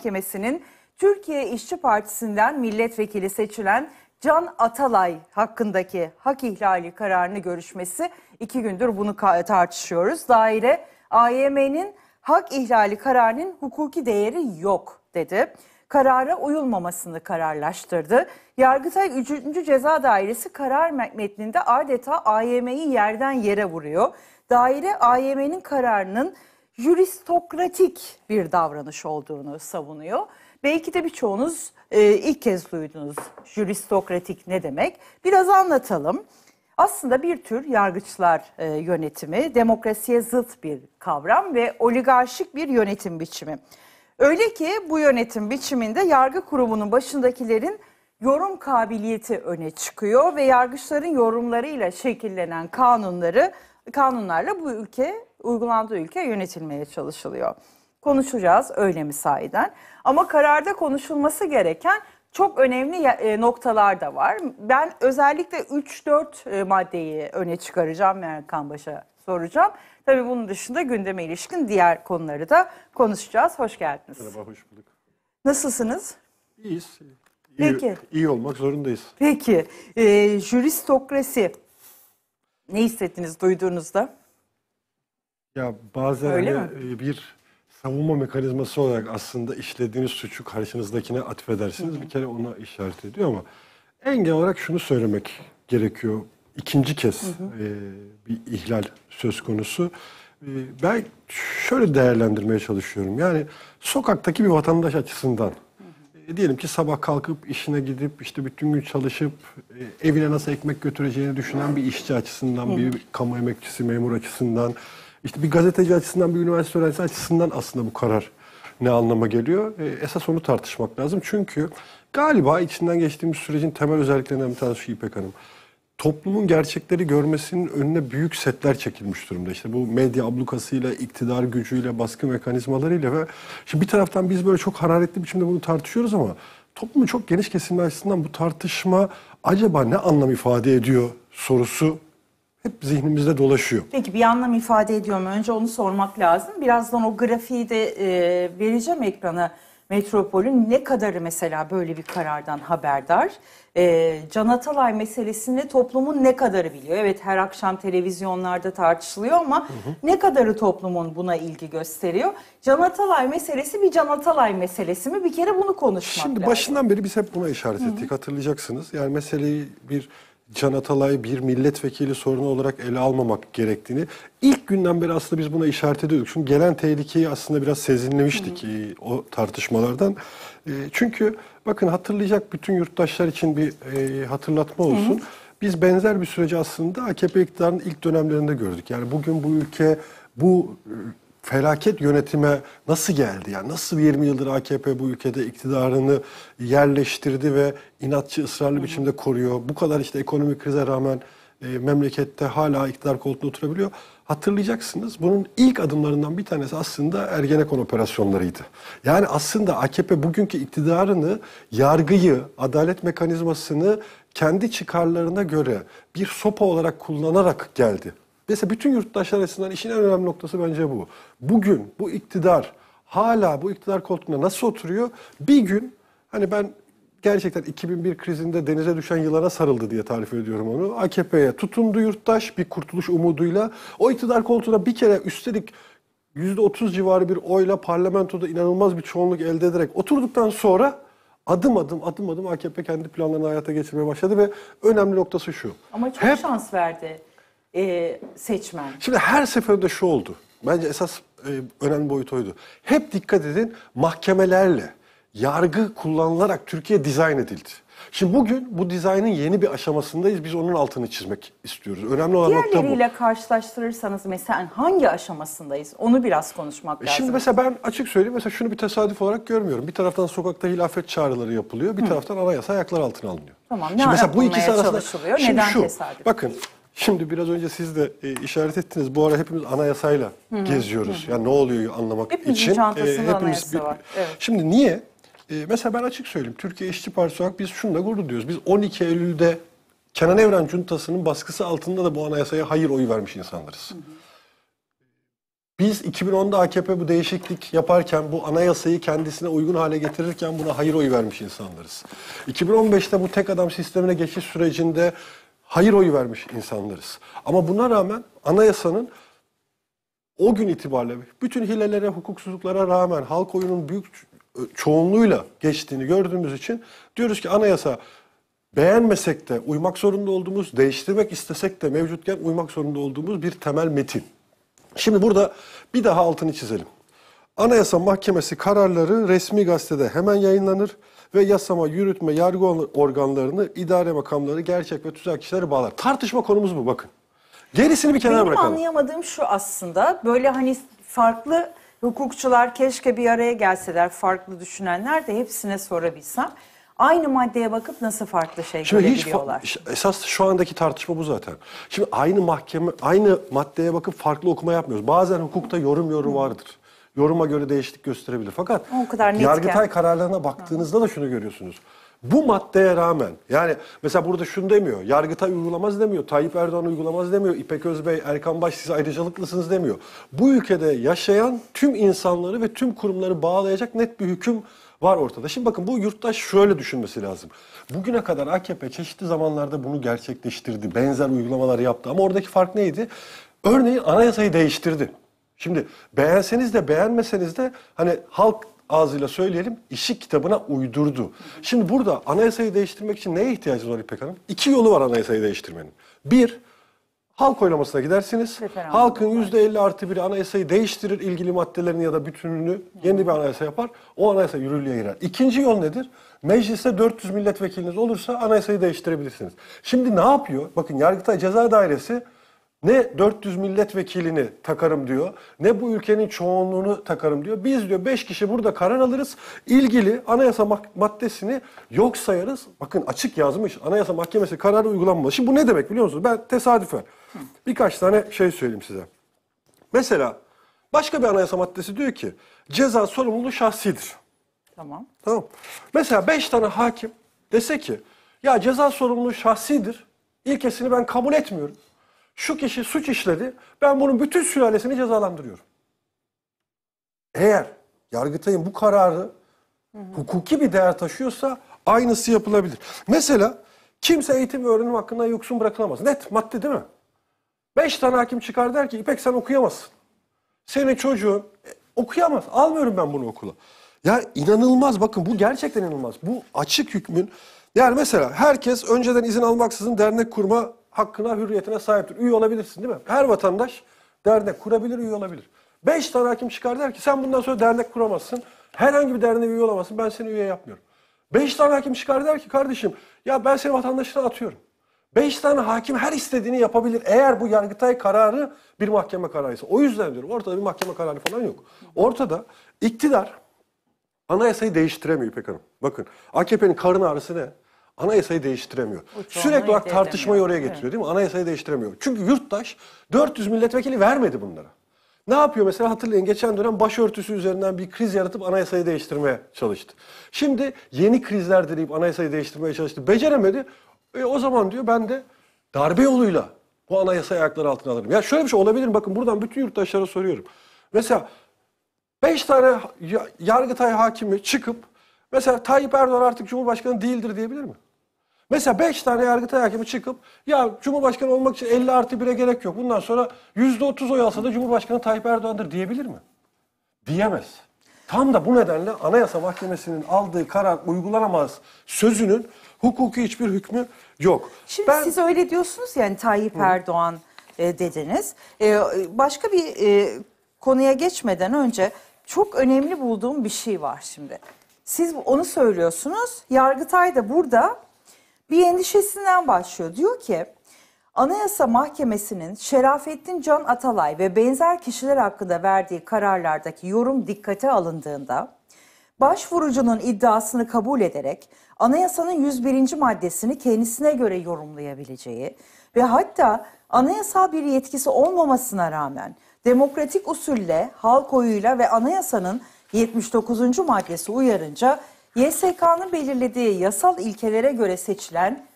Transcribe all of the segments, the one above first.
Mahkemesi'nin Türkiye İşçi Partisi'nden milletvekili seçilen Can Atalay hakkındaki hak ihlali kararını görüşmesi iki gündür bunu tartışıyoruz. Daire AYM'nin hak ihlali kararının hukuki değeri yok dedi. Karara uyulmamasını kararlaştırdı. Yargıtay 3. Ceza Dairesi karar metninde adeta AYM'yi yerden yere vuruyor. Daire AYM'nin kararının juristokratik bir davranış olduğunu savunuyor. Belki de birçoğunuz e, ilk kez duydunuz juristokratik ne demek. Biraz anlatalım. Aslında bir tür yargıçlar e, yönetimi, demokrasiye zıt bir kavram ve oligarşik bir yönetim biçimi. Öyle ki bu yönetim biçiminde yargı kurumunun başındakilerin yorum kabiliyeti öne çıkıyor ve yargıçların yorumlarıyla şekillenen kanunları kanunlarla bu ülke uygulandığı ülke yönetilmeye çalışılıyor. Konuşacağız öyle mi müsaiden. Ama kararda konuşulması gereken çok önemli e, noktalar da var. Ben özellikle 3-4 e, maddeyi öne çıkaracağım Erkan Baş'a soracağım. Tabii bunun dışında gündeme ilişkin diğer konuları da konuşacağız. Hoş geldiniz. Merhaba, hoş bulduk. Nasılsınız? İyiyiz. İyi, Peki. İyi olmak zorundayız. Peki. E, juristokrasi ne hissettiniz duyduğunuzda? Ya bazen Öyle hani e, bir savunma mekanizması olarak aslında işlediğiniz suçu karşınızdakine atfedersiniz. Hı hı. Bir kere ona işaret ediyor ama en genel olarak şunu söylemek gerekiyor. İkinci kez hı hı. E, bir ihlal söz konusu. E, ben şöyle değerlendirmeye çalışıyorum. Yani sokaktaki bir vatandaş açısından e, diyelim ki sabah kalkıp işine gidip işte bütün gün çalışıp e, evine nasıl ekmek götüreceğini düşünen bir işçi açısından, hı hı. bir kamu emekçisi, memur açısından işte bir gazeteci açısından, bir üniversite öğrencisi açısından aslında bu karar ne anlama geliyor? E, esas onu tartışmak lazım. Çünkü galiba içinden geçtiğimiz sürecin temel özelliklerinden bir tanesi şu İpek Hanım. Toplumun gerçekleri görmesinin önüne büyük setler çekilmiş durumda. İşte bu medya ablukasıyla, iktidar gücüyle, baskı mekanizmalarıyla ve şimdi bir taraftan biz böyle çok hararetli biçimde bunu tartışıyoruz ama toplumun çok geniş kesimler açısından bu tartışma acaba ne anlam ifade ediyor sorusu hep zihnimizde dolaşıyor. Peki bir anlam ifade ediyor mu? Önce onu sormak lazım. Birazdan o grafiği de e, vereceğim ekrana. Metropol'ün ne kadarı mesela böyle bir karardan haberdar? E, Can Atalay meselesini toplumun ne kadarı biliyor? Evet her akşam televizyonlarda tartışılıyor ama hı hı. ne kadarı toplumun buna ilgi gösteriyor? Can Atalay meselesi bir Can Atalay meselesi mi? Bir kere bunu konuşmak Şimdi lazım. başından beri biz hep buna işaret ettik hı hı. hatırlayacaksınız. Yani meseleyi bir Can Atalay'ı bir milletvekili sorunu olarak ele almamak gerektiğini ilk günden beri aslında biz buna işaret ediyorduk. Çünkü gelen tehlikeyi aslında biraz sezinlemiştik hı hı. o tartışmalardan. E, çünkü bakın hatırlayacak bütün yurttaşlar için bir e, hatırlatma olsun. Hı hı. Biz benzer bir süreci aslında AKP iktidarının ilk dönemlerinde gördük. Yani bugün bu ülke bu ıı, felaket yönetime nasıl geldi? Yani nasıl 20 yıldır AKP bu ülkede iktidarını yerleştirdi ve inatçı ısrarlı Hı. biçimde koruyor? Bu kadar işte ekonomik krize rağmen e, memlekette hala iktidar koltuğunda oturabiliyor. Hatırlayacaksınız bunun ilk adımlarından bir tanesi aslında Ergenekon operasyonlarıydı. Yani aslında AKP bugünkü iktidarını, yargıyı, adalet mekanizmasını kendi çıkarlarına göre bir sopa olarak kullanarak geldi. Mesela bütün yurttaşlar açısından işin en önemli noktası bence bu. Bugün bu iktidar hala bu iktidar koltuğunda nasıl oturuyor? Bir gün hani ben gerçekten 2001 krizinde denize düşen yılana sarıldı diye tarif ediyorum onu. AKP'ye tutundu yurttaş bir kurtuluş umuduyla. O iktidar koltuğuna bir kere üstelik %30 civarı bir oyla parlamentoda inanılmaz bir çoğunluk elde ederek oturduktan sonra adım adım adım adım AKP kendi planlarını hayata geçirmeye başladı ve önemli noktası şu. Ama çok Hep, şans verdi e, seçmen. Şimdi her seferinde şu oldu. Bence esas e, önemli boyut oydu. Hep dikkat edin mahkemelerle yargı kullanılarak Türkiye dizayn edildi. Şimdi bugün bu dizaynın yeni bir aşamasındayız. Biz onun altını çizmek istiyoruz. Önemli olan nokta bu. Diğerleriyle karşılaştırırsanız mesela hangi aşamasındayız? Onu biraz konuşmak e lazım. Şimdi mesela ben açık söyleyeyim. Mesela şunu bir tesadüf olarak görmüyorum. Bir taraftan sokakta hilafet çağrıları yapılıyor. Bir taraftan anayasa ayaklar altına alınıyor. Tamam. Ne şimdi mesela bu ikisi arasında çalışılıyor? Şimdi Neden şu, tesadüf? Bakın Şimdi biraz önce siz de e, işaret ettiniz. Bu ara hepimiz anayasayla Hı-hı. geziyoruz. Hı-hı. Yani ne oluyor anlamak hepimizin için. Çantasında e, e, hepimiz bir... var. Evet. Şimdi niye? E, mesela ben açık söyleyeyim. Türkiye İşçi Partisi olarak biz şunu da gurur diyoruz. Biz 12 Eylül'de Kenan Evren Cuntası'nın baskısı altında da bu anayasaya hayır oyu vermiş insanlarız. Hı hı. Biz 2010'da AKP bu değişiklik yaparken, bu anayasayı kendisine uygun hale getirirken buna hayır oyu vermiş insanlarız. 2015'te bu tek adam sistemine geçiş sürecinde hayır oyu vermiş insanlarız. Ama buna rağmen anayasanın o gün itibariyle bütün hilelere, hukuksuzluklara rağmen halk oyunun büyük çoğunluğuyla geçtiğini gördüğümüz için diyoruz ki anayasa beğenmesek de uymak zorunda olduğumuz, değiştirmek istesek de mevcutken uymak zorunda olduğumuz bir temel metin. Şimdi burada bir daha altını çizelim. Anayasa Mahkemesi kararları resmi gazetede hemen yayınlanır ve yasama, yürütme, yargı organlarını, idare makamları, gerçek ve tüzel kişileri bağlar. Tartışma konumuz bu bakın. Gerisini bir kenara Benim bırakalım. anlayamadığım şu aslında böyle hani farklı hukukçular keşke bir araya gelseler farklı düşünenler de hepsine sorabilsem. Aynı maddeye bakıp nasıl farklı şey Şimdi görebiliyorlar? Hiç esas şu andaki tartışma bu zaten. Şimdi aynı mahkeme, aynı maddeye bakıp farklı okuma yapmıyoruz. Bazen hukukta yorum yoru vardır yoruma göre değişiklik gösterebilir. Fakat o kadar Yargıtay ya. kararlarına baktığınızda da şunu görüyorsunuz. Bu maddeye rağmen yani mesela burada şunu demiyor. Yargıtay uygulamaz demiyor. Tayyip Erdoğan uygulamaz demiyor. İpek Özbey, Erkan Baş siz ayrıcalıklısınız demiyor. Bu ülkede yaşayan tüm insanları ve tüm kurumları bağlayacak net bir hüküm var ortada. Şimdi bakın bu yurttaş şöyle düşünmesi lazım. Bugüne kadar AKP çeşitli zamanlarda bunu gerçekleştirdi. Benzer uygulamalar yaptı ama oradaki fark neydi? Örneğin anayasayı değiştirdi. Şimdi beğenseniz de beğenmeseniz de hani halk ağzıyla söyleyelim işi kitabına uydurdu. Şimdi burada anayasayı değiştirmek için neye ihtiyacınız var İpek Hanım? İki yolu var anayasayı değiştirmenin. Bir, halk oylamasına gidersiniz. Referandum Halkın yüzde elli artı biri anayasayı değiştirir ilgili maddelerini ya da bütününü yeni bir anayasa yapar. O anayasa yürürlüğe girer. İkinci yol nedir? Mecliste 400 milletvekiliniz olursa anayasayı değiştirebilirsiniz. Şimdi ne yapıyor? Bakın Yargıtay Ceza Dairesi ne 400 milletvekilini takarım diyor, ne bu ülkenin çoğunluğunu takarım diyor. Biz diyor 5 kişi burada karar alırız, ilgili anayasa maddesini yok sayarız. Bakın açık yazmış, anayasa mahkemesi kararı uygulanmadı. Şimdi bu ne demek biliyor musunuz? Ben tesadüfen birkaç tane şey söyleyeyim size. Mesela başka bir anayasa maddesi diyor ki, ceza sorumluluğu şahsidir. Tamam. Tamam. Mesela 5 tane hakim dese ki, ya ceza sorumluluğu şahsidir, ilkesini ben kabul etmiyorum şu kişi suç işledi, ben bunun bütün sülalesini cezalandırıyorum. Eğer Yargıtay'ın bu kararı hukuki bir değer taşıyorsa aynısı yapılabilir. Mesela kimse eğitim ve öğrenim hakkında yoksun bırakılamaz. Net madde değil mi? Beş tane hakim çıkar der ki İpek sen okuyamazsın. Senin çocuğun e, okuyamaz. Almıyorum ben bunu okula. Ya inanılmaz bakın bu gerçekten inanılmaz. Bu açık hükmün yani mesela herkes önceden izin almaksızın dernek kurma hakkına, hürriyetine sahiptir. Üye olabilirsin değil mi? Her vatandaş dernek kurabilir, üye olabilir. Beş tane hakim çıkar der ki sen bundan sonra dernek kuramazsın. Herhangi bir derneğe üye olamazsın. Ben seni üye yapmıyorum. Beş tane hakim çıkar der ki kardeşim ya ben seni vatandaşına atıyorum. Beş tane hakim her istediğini yapabilir eğer bu yargıtay kararı bir mahkeme kararıysa. O yüzden diyorum ortada bir mahkeme kararı falan yok. Ortada iktidar anayasayı değiştiremiyor İpek Hanım. Bakın AKP'nin karın ağrısı ne? anayasayı değiştiremiyor. Uçu Sürekli olarak tartışmayı oraya getiriyor değil mi? Anayasayı değiştiremiyor. Çünkü yurttaş 400 milletvekili vermedi bunlara. Ne yapıyor mesela hatırlayın geçen dönem başörtüsü üzerinden bir kriz yaratıp anayasayı değiştirmeye çalıştı. Şimdi yeni krizler deneyip anayasayı değiştirmeye çalıştı. Beceremedi. E, o zaman diyor ben de darbe yoluyla bu anayasayı ayakları altına alırım. Ya şöyle bir şey olabilir mi? Bakın buradan bütün yurttaşlara soruyorum. Mesela 5 tane Yargıtay hakimi çıkıp mesela Tayyip Erdoğan artık Cumhurbaşkanı değildir diyebilir mi? Mesela 5 tane Yargıtay Hakimi çıkıp ya Cumhurbaşkanı olmak için 50 artı 1'e gerek yok. Bundan sonra %30 oy alsa da Cumhurbaşkanı Tayyip Erdoğan'dır diyebilir mi? Diyemez. Tam da bu nedenle Anayasa Mahkemesi'nin aldığı karar uygulanamaz sözünün hukuki hiçbir hükmü yok. Şimdi ben... siz öyle diyorsunuz yani Tayyip Hı. Erdoğan e, dediniz. E, başka bir e, konuya geçmeden önce çok önemli bulduğum bir şey var şimdi. Siz onu söylüyorsunuz. Yargıtay da burada bir endişesinden başlıyor. Diyor ki Anayasa Mahkemesi'nin Şerafettin Can Atalay ve benzer kişiler hakkında verdiği kararlardaki yorum dikkate alındığında başvurucunun iddiasını kabul ederek anayasanın 101. maddesini kendisine göre yorumlayabileceği ve hatta anayasal bir yetkisi olmamasına rağmen demokratik usulle, halk oyuyla ve anayasanın 79. maddesi uyarınca YSK'nın belirlediği yasal ilkelere göre seçilen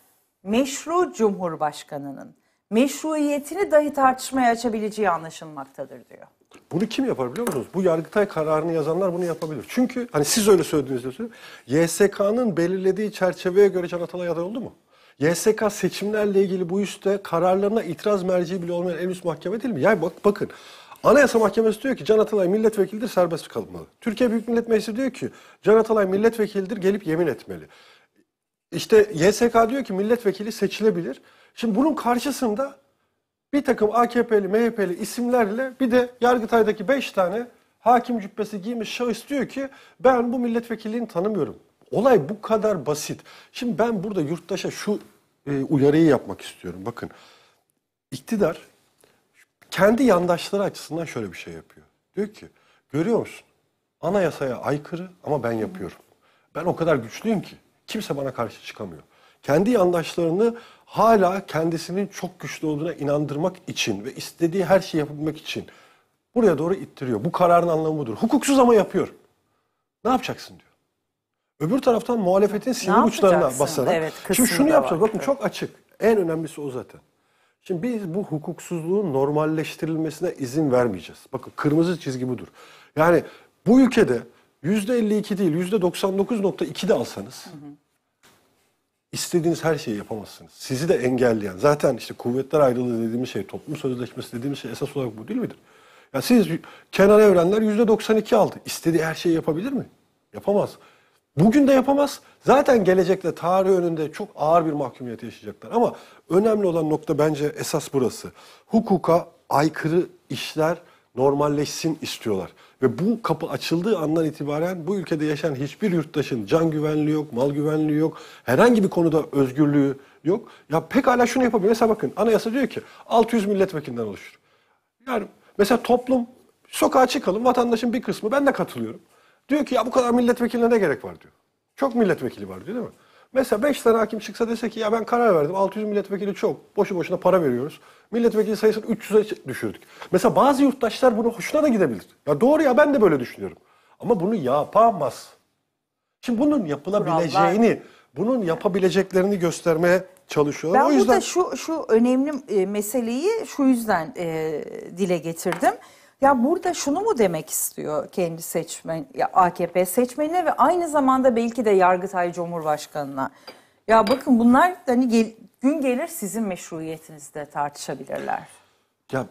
meşru cumhurbaşkanının meşruiyetini dahi tartışmaya açabileceği anlaşılmaktadır diyor. Bunu kim yapar biliyor musunuz? Bu Yargıtay kararını yazanlar bunu yapabilir. Çünkü hani siz öyle söylediğinizde söylüyorum. YSK'nın belirlediği çerçeveye göre Can Atalay aday oldu mu? YSK seçimlerle ilgili bu işte kararlarına itiraz merci bile olmayan en üst mahkeme değil mi? Yani bak, bakın Anayasa Mahkemesi diyor ki Can Atalay milletvekilidir serbest kalmalı. Türkiye Büyük Millet Meclisi diyor ki Can Atalay milletvekilidir gelip yemin etmeli. İşte YSK diyor ki milletvekili seçilebilir. Şimdi bunun karşısında bir takım AKP'li, MHP'li isimlerle bir de Yargıtay'daki beş tane hakim cübbesi giymiş şahıs diyor ki ben bu milletvekilliğini tanımıyorum. Olay bu kadar basit. Şimdi ben burada yurttaşa şu e, uyarıyı yapmak istiyorum. Bakın iktidar kendi yandaşları açısından şöyle bir şey yapıyor. Diyor ki görüyor musun? Anayasaya aykırı ama ben yapıyorum. Ben o kadar güçlüyüm ki kimse bana karşı çıkamıyor. Kendi yandaşlarını hala kendisinin çok güçlü olduğuna inandırmak için ve istediği her şeyi yapabilmek için buraya doğru ittiriyor. Bu kararın anlamı budur. Hukuksuz ama yapıyor. Ne yapacaksın diyor. Öbür taraftan muhalefetin sinir uçlarına basarak. Evet, Şimdi şunu yapacak. Bakın çok açık. En önemlisi o zaten. Şimdi biz bu hukuksuzluğun normalleştirilmesine izin vermeyeceğiz. Bakın kırmızı çizgi budur. Yani bu ülkede yüzde 52 değil yüzde 99.2 de alsanız istediğiniz her şeyi yapamazsınız. Sizi de engelleyen zaten işte kuvvetler ayrılığı dediğimiz şey toplum sözleşmesi dediğimiz şey esas olarak bu değil midir? Ya siz Kenan Evrenler yüzde 92 aldı. İstediği her şeyi yapabilir mi? Yapamaz. Bugün de yapamaz. Zaten gelecekte tarih önünde çok ağır bir mahkumiyet yaşayacaklar. Ama önemli olan nokta bence esas burası. Hukuka aykırı işler normalleşsin istiyorlar. Ve bu kapı açıldığı andan itibaren bu ülkede yaşayan hiçbir yurttaşın can güvenliği yok, mal güvenliği yok, herhangi bir konuda özgürlüğü yok. Ya pekala şunu yapabilir. Mesela bakın anayasa diyor ki 600 milletvekilinden oluşur. Yani mesela toplum sokağa çıkalım vatandaşın bir kısmı ben de katılıyorum. Diyor ki ya bu kadar milletvekiline ne gerek var diyor. Çok milletvekili var diyor değil mi? Mesela 5 tane hakim çıksa dese ki ya ben karar verdim 600 milletvekili çok boşu boşuna para veriyoruz. Milletvekili sayısını 300'e düşürdük. Mesela bazı yurttaşlar bunu hoşuna da gidebilir. Ya doğru ya ben de böyle düşünüyorum. Ama bunu yapamaz. Şimdi bunun yapılabileceğini, bunun yapabileceklerini göstermeye çalışıyorlar. Ben o yüzden... burada şu, şu önemli e, meseleyi şu yüzden e, dile getirdim. Ya burada şunu mu demek istiyor kendi seçmen, ya AKP seçmenine ve aynı zamanda belki de Yargıtay Cumhurbaşkanı'na? Ya bakın bunlar hani gel, gün gelir sizin meşruiyetinizde tartışabilirler. Ya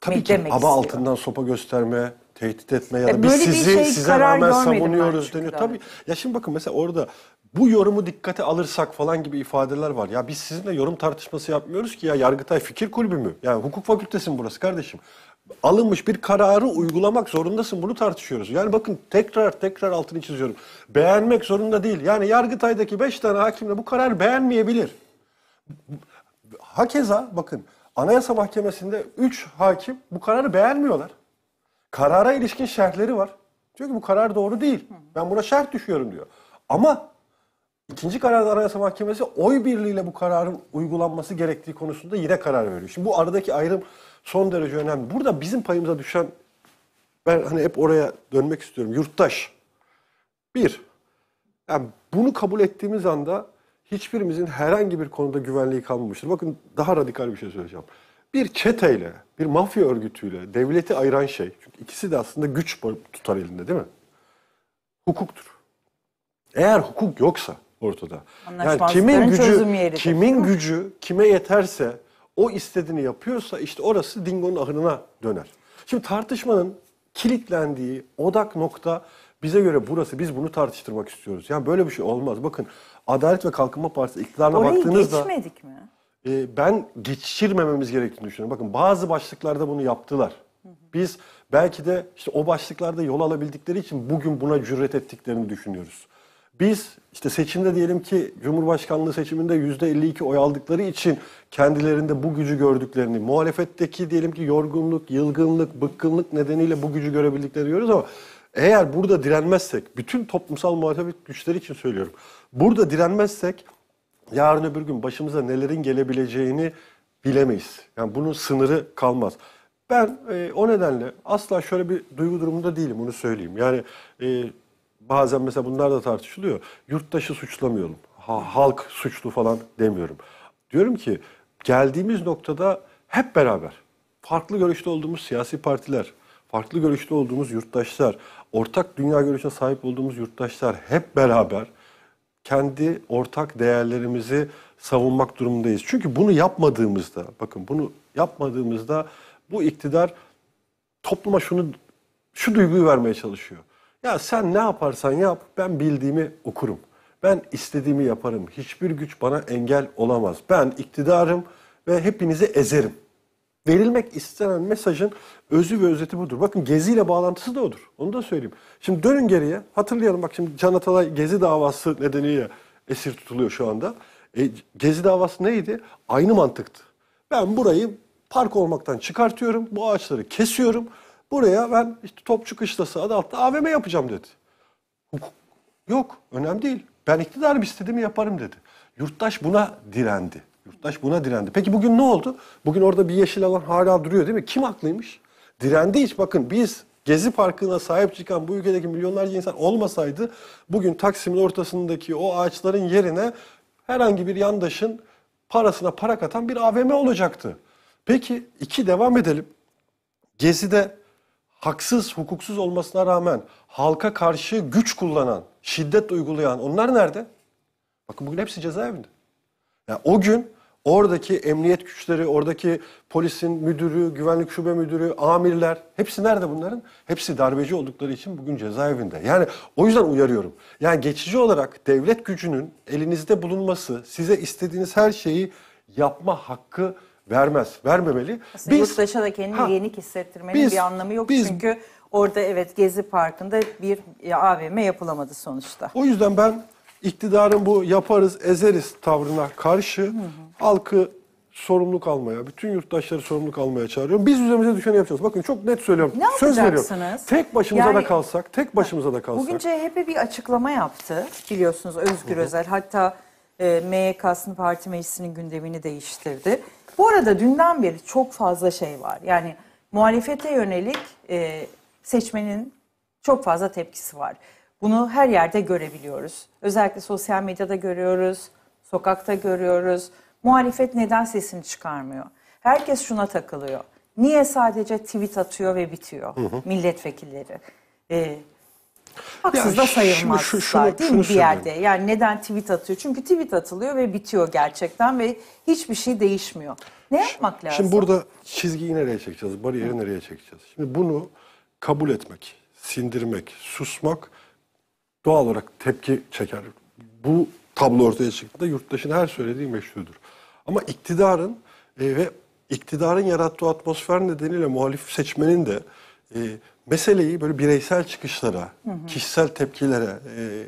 tabii ne ki hava istiyor? altından sopa gösterme, tehdit etme ya e, da e, biz sizi şey, size rağmen savunuyoruz deniyor. Tabii. Ya şimdi bakın mesela orada bu yorumu dikkate alırsak falan gibi ifadeler var. Ya biz sizinle yorum tartışması yapmıyoruz ki ya Yargıtay Fikir Kulübü mü? Yani hukuk fakültesi mi burası kardeşim? alınmış bir kararı uygulamak zorundasın. Bunu tartışıyoruz. Yani bakın tekrar tekrar altını çiziyorum. Beğenmek zorunda değil. Yani Yargıtay'daki beş tane hakimle bu karar beğenmeyebilir. Hakeza bakın Anayasa Mahkemesi'nde üç hakim bu kararı beğenmiyorlar. Karara ilişkin şartları var. Diyor ki bu karar doğru değil. Ben buna şart düşüyorum diyor. Ama ikinci kararda Anayasa Mahkemesi oy birliğiyle bu kararın uygulanması gerektiği konusunda yine karar veriyor. Şimdi bu aradaki ayrım son derece önemli. Burada bizim payımıza düşen ben hani hep oraya dönmek istiyorum. Yurttaş. Bir, yani bunu kabul ettiğimiz anda hiçbirimizin herhangi bir konuda güvenliği kalmamıştır. Bakın daha radikal bir şey söyleyeceğim. Bir çeteyle, bir mafya örgütüyle devleti ayıran şey. Çünkü ikisi de aslında güç tutar elinde değil mi? Hukuktur. Eğer hukuk yoksa ortada. Yani kimin gücü, kimin gücü kime yeterse o istediğini yapıyorsa işte orası dingonun ahırına döner. Şimdi tartışmanın kilitlendiği odak nokta bize göre burası. Biz bunu tartıştırmak istiyoruz. Yani böyle bir şey olmaz. Bakın Adalet ve Kalkınma Partisi iktidarına Orayı baktığınızda... Orayı geçmedik mi? E, ben geçirmememiz gerektiğini düşünüyorum. Bakın bazı başlıklarda bunu yaptılar. Biz belki de işte o başlıklarda yol alabildikleri için bugün buna cüret ettiklerini düşünüyoruz. Biz işte seçimde diyelim ki Cumhurbaşkanlığı seçiminde yüzde %52 oy aldıkları için kendilerinde bu gücü gördüklerini, muhalefetteki diyelim ki yorgunluk, yılgınlık, bıkkınlık nedeniyle bu gücü görebildiklerini görüyoruz ama eğer burada direnmezsek, bütün toplumsal muhalefet güçleri için söylüyorum. Burada direnmezsek yarın öbür gün başımıza nelerin gelebileceğini bilemeyiz. Yani bunun sınırı kalmaz. Ben e, o nedenle asla şöyle bir duygu durumunda değilim bunu söyleyeyim. Yani e, bazen mesela bunlar da tartışılıyor. Yurttaşı suçlamıyorum. Ha, halk suçlu falan demiyorum. Diyorum ki geldiğimiz noktada hep beraber farklı görüşte olduğumuz siyasi partiler, farklı görüşte olduğumuz yurttaşlar, ortak dünya görüşüne sahip olduğumuz yurttaşlar hep beraber kendi ortak değerlerimizi savunmak durumundayız. Çünkü bunu yapmadığımızda, bakın bunu yapmadığımızda bu iktidar topluma şunu şu duyguyu vermeye çalışıyor. Ya sen ne yaparsan yap ben bildiğimi okurum. Ben istediğimi yaparım. Hiçbir güç bana engel olamaz. Ben iktidarım ve hepinizi ezerim. Verilmek istenen mesajın özü ve özeti budur. Bakın Gezi ile bağlantısı da odur. Onu da söyleyeyim. Şimdi dönün geriye. Hatırlayalım bak şimdi Can Atalay Gezi davası nedeniyle esir tutuluyor şu anda. E, Gezi davası neydi? Aynı mantıktı. Ben burayı park olmaktan çıkartıyorum. Bu ağaçları kesiyorum. Buraya ben işte top çıkışta sağda altta AVM yapacağım dedi. Hukuk yok önemli değil. Ben iktidarım istediğimi yaparım dedi. Yurttaş buna direndi. Yurttaş buna direndi. Peki bugün ne oldu? Bugün orada bir yeşil alan hala duruyor değil mi? Kim haklıymış? Direndi hiç bakın biz Gezi Parkı'na sahip çıkan bu ülkedeki milyonlarca insan olmasaydı bugün Taksim'in ortasındaki o ağaçların yerine herhangi bir yandaşın parasına para katan bir AVM olacaktı. Peki iki devam edelim. Gezi'de haksız, hukuksuz olmasına rağmen halka karşı güç kullanan, şiddet uygulayan onlar nerede? Bakın bugün hepsi cezaevinde. Yani o gün oradaki emniyet güçleri, oradaki polisin müdürü, güvenlik şube müdürü, amirler hepsi nerede bunların? Hepsi darbeci oldukları için bugün cezaevinde. Yani o yüzden uyarıyorum. Yani geçici olarak devlet gücünün elinizde bulunması, size istediğiniz her şeyi yapma hakkı vermez, vermemeli. Aslında biz, yurttaşa da kendini ha, yenik hissettirmenin biz, bir anlamı yok. Biz, Çünkü orada evet Gezi Parkı'nda bir AVM yapılamadı sonuçta. O yüzden ben iktidarın bu yaparız, ezeriz tavrına karşı hı hı. halkı sorumluluk almaya, bütün yurttaşları sorumluluk almaya çağırıyorum. Biz üzerimize düşeni yapacağız. Bakın çok net söylüyorum. Ne Söz veriyorum. Tek başımıza yani, da kalsak, tek başımıza da kalsak. Bugün CHP bir açıklama yaptı biliyorsunuz Özgür Hı -hı. Özel. Hatta e, MYK'sının parti meclisinin gündemini değiştirdi. Bu arada dünden beri çok fazla şey var. Yani muhalefete yönelik e, seçmenin çok fazla tepkisi var. Bunu her yerde görebiliyoruz. Özellikle sosyal medyada görüyoruz, sokakta görüyoruz. Muhalefet neden sesini çıkarmıyor? Herkes şuna takılıyor. Niye sadece tweet atıyor ve bitiyor hı hı. milletvekilleri? Ee, Haksız da sayılmaz şu, şunu, değil mi bir yerde? Yani neden tweet atıyor? Çünkü tweet atılıyor ve bitiyor gerçekten ve hiçbir şey değişmiyor. Ne yapmak lazım? Şimdi burada çizgiyi nereye çekeceğiz? Bariyeri Hı. nereye çekeceğiz? Şimdi bunu kabul etmek, sindirmek, susmak doğal olarak tepki çeker. Bu tablo ortaya çıktığında yurttaşın her söylediği meşrudur. Ama iktidarın e, ve iktidarın yarattığı atmosfer nedeniyle muhalif seçmenin de e, meseleyi böyle bireysel çıkışlara, hı hı. kişisel tepkilere, e,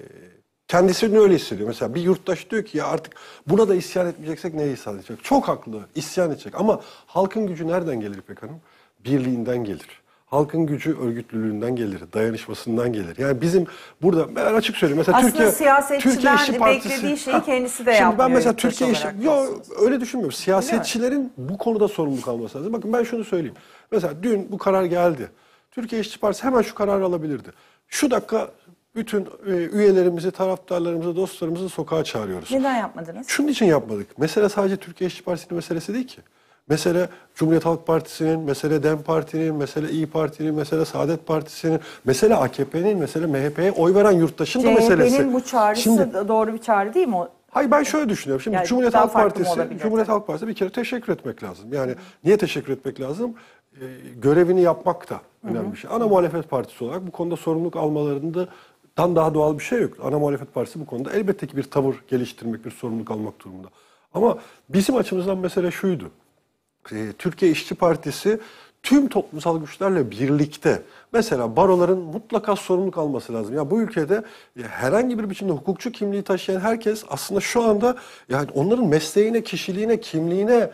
kendisini öyle hissediyor. Mesela bir yurttaş diyor ki ya artık buna da isyan etmeyeceksek neye isyan edecek? Çok haklı, isyan edecek. Ama halkın gücü nereden gelir İpek Hanım? Birliğinden gelir. Halkın gücü örgütlülüğünden gelir, dayanışmasından gelir. Yani bizim burada ben açık söyleyeyim mesela Aslında Türkiye siyasetçiler Türkiye İşçi Partisi beklediği şeyi kendisi de ha, Şimdi ben mesela Türkiye İşçi yo öyle düşünmüyorum. Siyasetçilerin bu konuda sorumluluk alması lazım. Bakın ben şunu söyleyeyim. Mesela dün bu karar geldi. Türkiye İşçi Partisi hemen şu kararı alabilirdi. Şu dakika bütün e, üyelerimizi, taraftarlarımızı, dostlarımızı sokağa çağırıyoruz. Neden yapmadınız? Şunun için yapmadık. Mesele sadece Türkiye İşçi Partisi'nin meselesi değil ki. Mesele Cumhuriyet Halk Partisi'nin, mesele DEM Parti'nin, mesele İyi Parti'nin, mesele Saadet Partisi'nin, mesele AKP'nin, mesele MHP'ye oy veren yurttaşın da meselesi. CHP'nin bu çağrısı Şimdi, doğru bir çağrı değil mi? Hayır ben şöyle düşünüyorum. Şimdi yani Cumhuriyet Halk Partisi, Cumhuriyet Halk Partisi bir kere teşekkür etmek lazım. Yani niye teşekkür etmek lazım? Ee, görevini yapmakta önemli bir şey. Ana muhalefet partisi olarak bu konuda sorumluluk almalarında dan daha doğal bir şey yok. Ana muhalefet partisi bu konuda elbette ki bir tavır geliştirmek, bir sorumluluk almak durumunda. Ama bizim açımızdan mesele şuydu. Ee, Türkiye İşçi Partisi tüm toplumsal güçlerle birlikte mesela baroların mutlaka sorumluluk alması lazım. Ya bu ülkede e, herhangi bir biçimde hukukçu kimliği taşıyan herkes aslında şu anda yani onların mesleğine, kişiliğine, kimliğine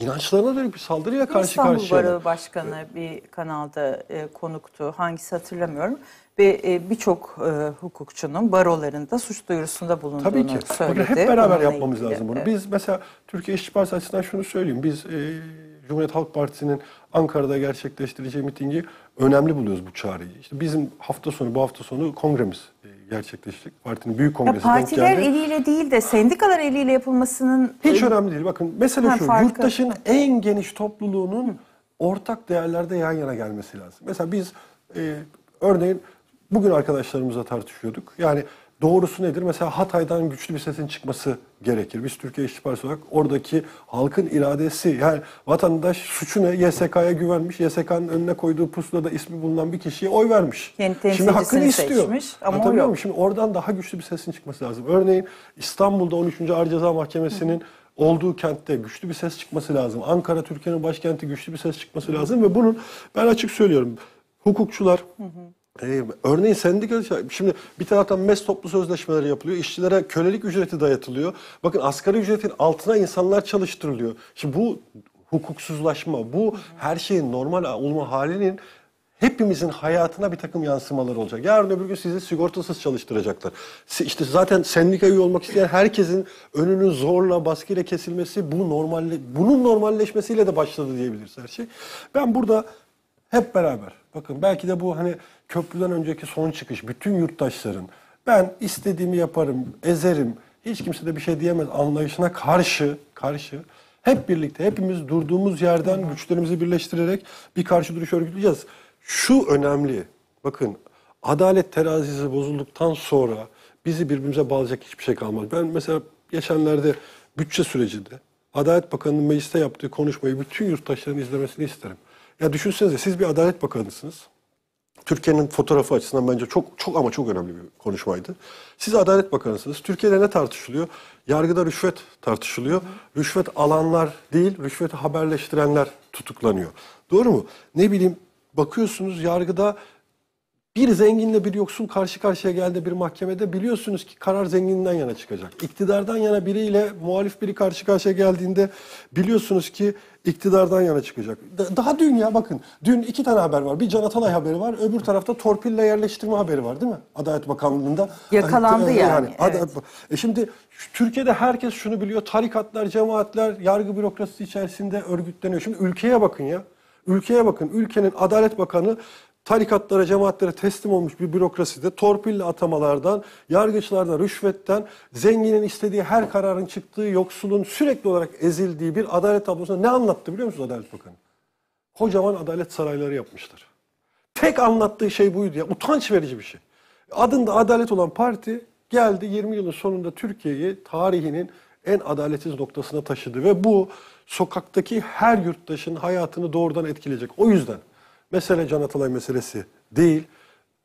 İnançlarına dönük bir saldırıya karşı İstanbul karşıya. İstanbul Barı Başkanı evet. bir kanalda e, konuktu. Hangisi hatırlamıyorum. Ve e, birçok e, hukukçunun barolarında suç duyurusunda bulunduğunu Tabii ki. söyledi. Hep beraber Onunla yapmamız ilgili. lazım bunu. Evet. Biz mesela Türkiye İşçi Partisi açısından şunu söyleyeyim. Biz e, Cumhuriyet Halk Partisi'nin Ankara'da gerçekleştireceği mitingi önemli buluyoruz bu çağrıyı. İşte bizim hafta sonu bu hafta sonu kongremiz e, gerçekleşecek. Partinin büyük kongresi ya partiler denk geldi. eliyle değil de sendikalar eliyle yapılmasının... Hiç önemli değil. Bakın mesele ha, şu. Farkı. Yurttaşın en geniş topluluğunun ortak değerlerde yan yana gelmesi lazım. Mesela biz e, örneğin bugün arkadaşlarımızla tartışıyorduk. Yani doğrusu nedir? Mesela Hatay'dan güçlü bir sesin çıkması gerekir. Biz Türkiye İşçi Partisi olarak oradaki halkın iradesi yani vatandaş suçu ne? YSK'ya güvenmiş. YSK'nın önüne koyduğu pusulada ismi bulunan bir kişiye oy vermiş. Yeni Şimdi hakkını istiyor. ama o yok. Şimdi oradan daha güçlü bir sesin çıkması lazım. Örneğin İstanbul'da 13. Ağır Ceza Mahkemesi'nin olduğu kentte güçlü bir ses çıkması lazım. Ankara Türkiye'nin başkenti güçlü bir ses çıkması lazım ve bunun ben açık söylüyorum hukukçular hı ee, örneğin sendika, şimdi bir taraftan MES toplu sözleşmeleri yapılıyor, işçilere kölelik ücreti dayatılıyor. Bakın asgari ücretin altına insanlar çalıştırılıyor. Şimdi bu hukuksuzlaşma, bu her şeyin normal olma halinin hepimizin hayatına bir takım yansımalar olacak. Yarın öbür gün sizi sigortasız çalıştıracaklar. İşte zaten sendika üye olmak isteyen herkesin önünün zorla, baskıyla kesilmesi bu normalle, bunun normalleşmesiyle de başladı diyebiliriz her şey. Ben burada hep beraber Bakın belki de bu hani köprüden önceki son çıkış bütün yurttaşların ben istediğimi yaparım, ezerim, hiç kimse de bir şey diyemez anlayışına karşı karşı hep birlikte hepimiz durduğumuz yerden güçlerimizi birleştirerek bir karşı duruş örgütleyeceğiz. Şu önemli. Bakın adalet terazisi bozulduktan sonra bizi birbirimize bağlayacak hiçbir şey kalmaz. Ben mesela geçenlerde bütçe sürecinde Adalet Bakanı'nın mecliste yaptığı konuşmayı bütün yurttaşların izlemesini isterim. Ya düşünsenize siz bir Adalet Bakanısınız. Türkiye'nin fotoğrafı açısından bence çok çok ama çok önemli bir konuşmaydı. Siz Adalet Bakanısınız. Türkiye'de ne tartışılıyor? Yargıda rüşvet tartışılıyor. Rüşvet alanlar değil, rüşveti haberleştirenler tutuklanıyor. Doğru mu? Ne bileyim bakıyorsunuz yargıda bir zenginle bir yoksul karşı karşıya geldi bir mahkemede biliyorsunuz ki karar zenginden yana çıkacak. İktidardan yana biriyle muhalif biri karşı karşıya geldiğinde biliyorsunuz ki iktidardan yana çıkacak. Daha dün ya bakın dün iki tane haber var. Bir Can Atalay haberi var. Öbür tarafta torpille yerleştirme haberi var değil mi? Adalet Bakanlığı'nda. Yakalandı yani. E, yani. Evet. e şimdi Türkiye'de herkes şunu biliyor. Tarikatlar, cemaatler yargı bürokrasisi içerisinde örgütleniyor. Şimdi ülkeye bakın ya. Ülkeye bakın. Ülkenin Adalet Bakanı tarikatlara, cemaatlere teslim olmuş bir bürokraside torpille atamalardan, yargıçlardan, rüşvetten, zenginin istediği her kararın çıktığı, yoksulun sürekli olarak ezildiği bir adalet tablosuna ne anlattı biliyor musunuz Adalet Bakanı? Kocaman adalet sarayları yapmışlar. Tek anlattığı şey buydu ya. Utanç verici bir şey. Adında adalet olan parti geldi 20 yılın sonunda Türkiye'yi tarihinin en adaletsiz noktasına taşıdı ve bu sokaktaki her yurttaşın hayatını doğrudan etkileyecek. O yüzden mesele Can Atalay meselesi değil.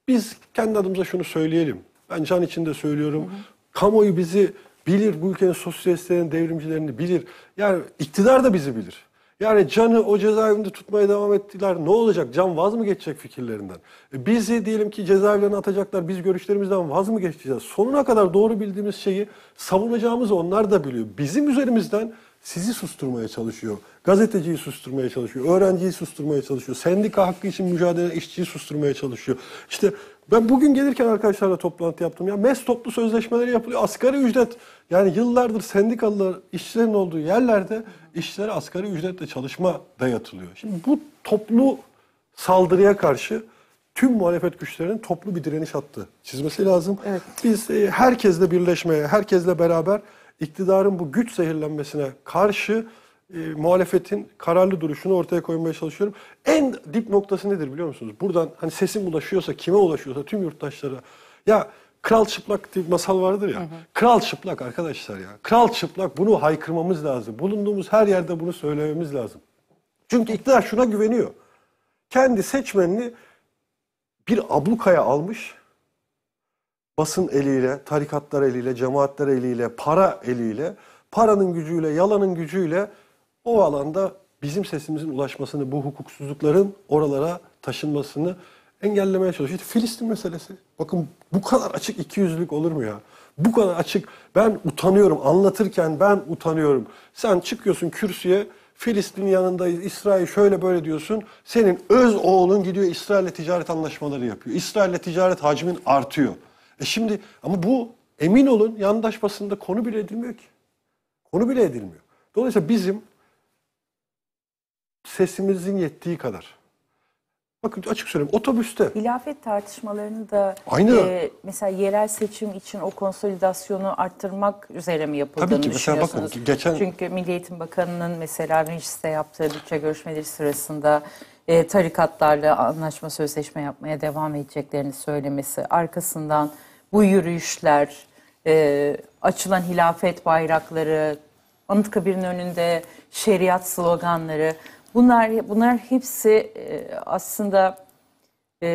Biz kendi adımıza şunu söyleyelim. Ben can içinde söylüyorum. Hı hı. Kamuoyu bizi bilir. Bu ülkenin sosyalistlerini, devrimcilerini bilir. Yani iktidar da bizi bilir. Yani Can'ı o cezaevinde tutmaya devam ettiler. Ne olacak? Can vaz mı geçecek fikirlerinden? E bizi diyelim ki cezaevlerine atacaklar. Biz görüşlerimizden vaz mı geçeceğiz? Sonuna kadar doğru bildiğimiz şeyi savunacağımızı onlar da biliyor. Bizim üzerimizden sizi susturmaya çalışıyor. Gazeteciyi susturmaya çalışıyor, öğrenciyi susturmaya çalışıyor, sendika hakkı için mücadele işçiyi susturmaya çalışıyor. İşte ben bugün gelirken arkadaşlarla toplantı yaptım. Ya MES toplu sözleşmeleri yapılıyor. Asgari ücret yani yıllardır sendikalılar işçilerin olduğu yerlerde işçilere asgari ücretle çalışma dayatılıyor. Şimdi bu toplu saldırıya karşı tüm muhalefet güçlerinin toplu bir direniş hattı çizmesi lazım. Evet. Biz e, herkesle birleşmeye, herkesle beraber iktidarın bu güç zehirlenmesine karşı e, muhalefetin kararlı duruşunu ortaya koymaya çalışıyorum. En dip noktası nedir biliyor musunuz? Buradan hani sesim ulaşıyorsa, kime ulaşıyorsa tüm yurttaşlara. Ya kral çıplak diye bir masal vardır ya. Hı hı. Kral çıplak arkadaşlar ya. Kral çıplak bunu haykırmamız lazım. Bulunduğumuz her yerde bunu söylememiz lazım. Çünkü iktidar şuna güveniyor. Kendi seçmenini bir ablukaya almış basın eliyle, tarikatlar eliyle, cemaatler eliyle, para eliyle, paranın gücüyle, yalanın gücüyle o alanda bizim sesimizin ulaşmasını, bu hukuksuzlukların oralara taşınmasını engellemeye çalışıyor. İşte Filistin meselesi. Bakın bu kadar açık iki yüzlük olur mu ya? Bu kadar açık. Ben utanıyorum. Anlatırken ben utanıyorum. Sen çıkıyorsun kürsüye. Filistin yanındayız. İsrail şöyle böyle diyorsun. Senin öz oğlun gidiyor İsrail'le ticaret anlaşmaları yapıyor. İsrail'le ticaret hacmin artıyor. E şimdi ama bu emin olun yandaş basında konu bile edilmiyor ki. Konu bile edilmiyor. Dolayısıyla bizim sesimizin yettiği kadar. Bakın açık söyleyeyim otobüste. Hilafet tartışmalarını da Aynı. E, mesela yerel seçim için o konsolidasyonu arttırmak üzere mi yapıldığını Tabii ki, düşünüyorsunuz? Bakın, geçen... Çünkü Milli Eğitim Bakanı'nın mesela mecliste yaptığı bütçe görüşmeleri sırasında e, tarikatlarla anlaşma sözleşme yapmaya devam edeceklerini söylemesi, arkasından bu yürüyüşler, e, açılan hilafet bayrakları, Anıtkabir'in önünde şeriat sloganları bunlar bunlar hepsi e, aslında e,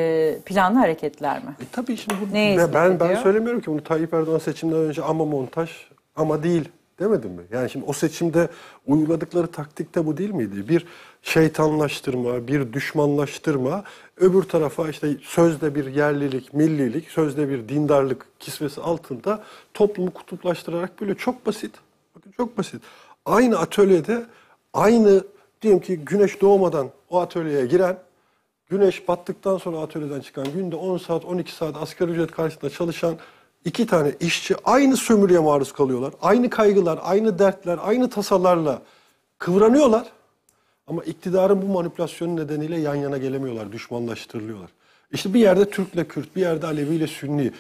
planlı hareketler mi? E, tabii şimdi bu, Neye ben, ben, ben söylemiyorum ki bunu Tayyip Erdoğan seçimden önce ama montaj ama değil Demedim mi? Yani şimdi o seçimde uyguladıkları taktik de bu değil miydi? Bir şeytanlaştırma, bir düşmanlaştırma, öbür tarafa işte sözde bir yerlilik, millilik, sözde bir dindarlık kisvesi altında toplumu kutuplaştırarak böyle çok basit. Bakın çok basit. Aynı atölyede aynı diyelim ki güneş doğmadan o atölyeye giren Güneş battıktan sonra atölyeden çıkan günde 10 saat 12 saat asgari ücret karşısında çalışan iki tane işçi aynı sömürüye maruz kalıyorlar. Aynı kaygılar, aynı dertler, aynı tasalarla kıvranıyorlar. Ama iktidarın bu manipülasyonu nedeniyle yan yana gelemiyorlar, düşmanlaştırılıyorlar. İşte bir yerde Türk'le Kürt, bir yerde Alevi ile Sünni.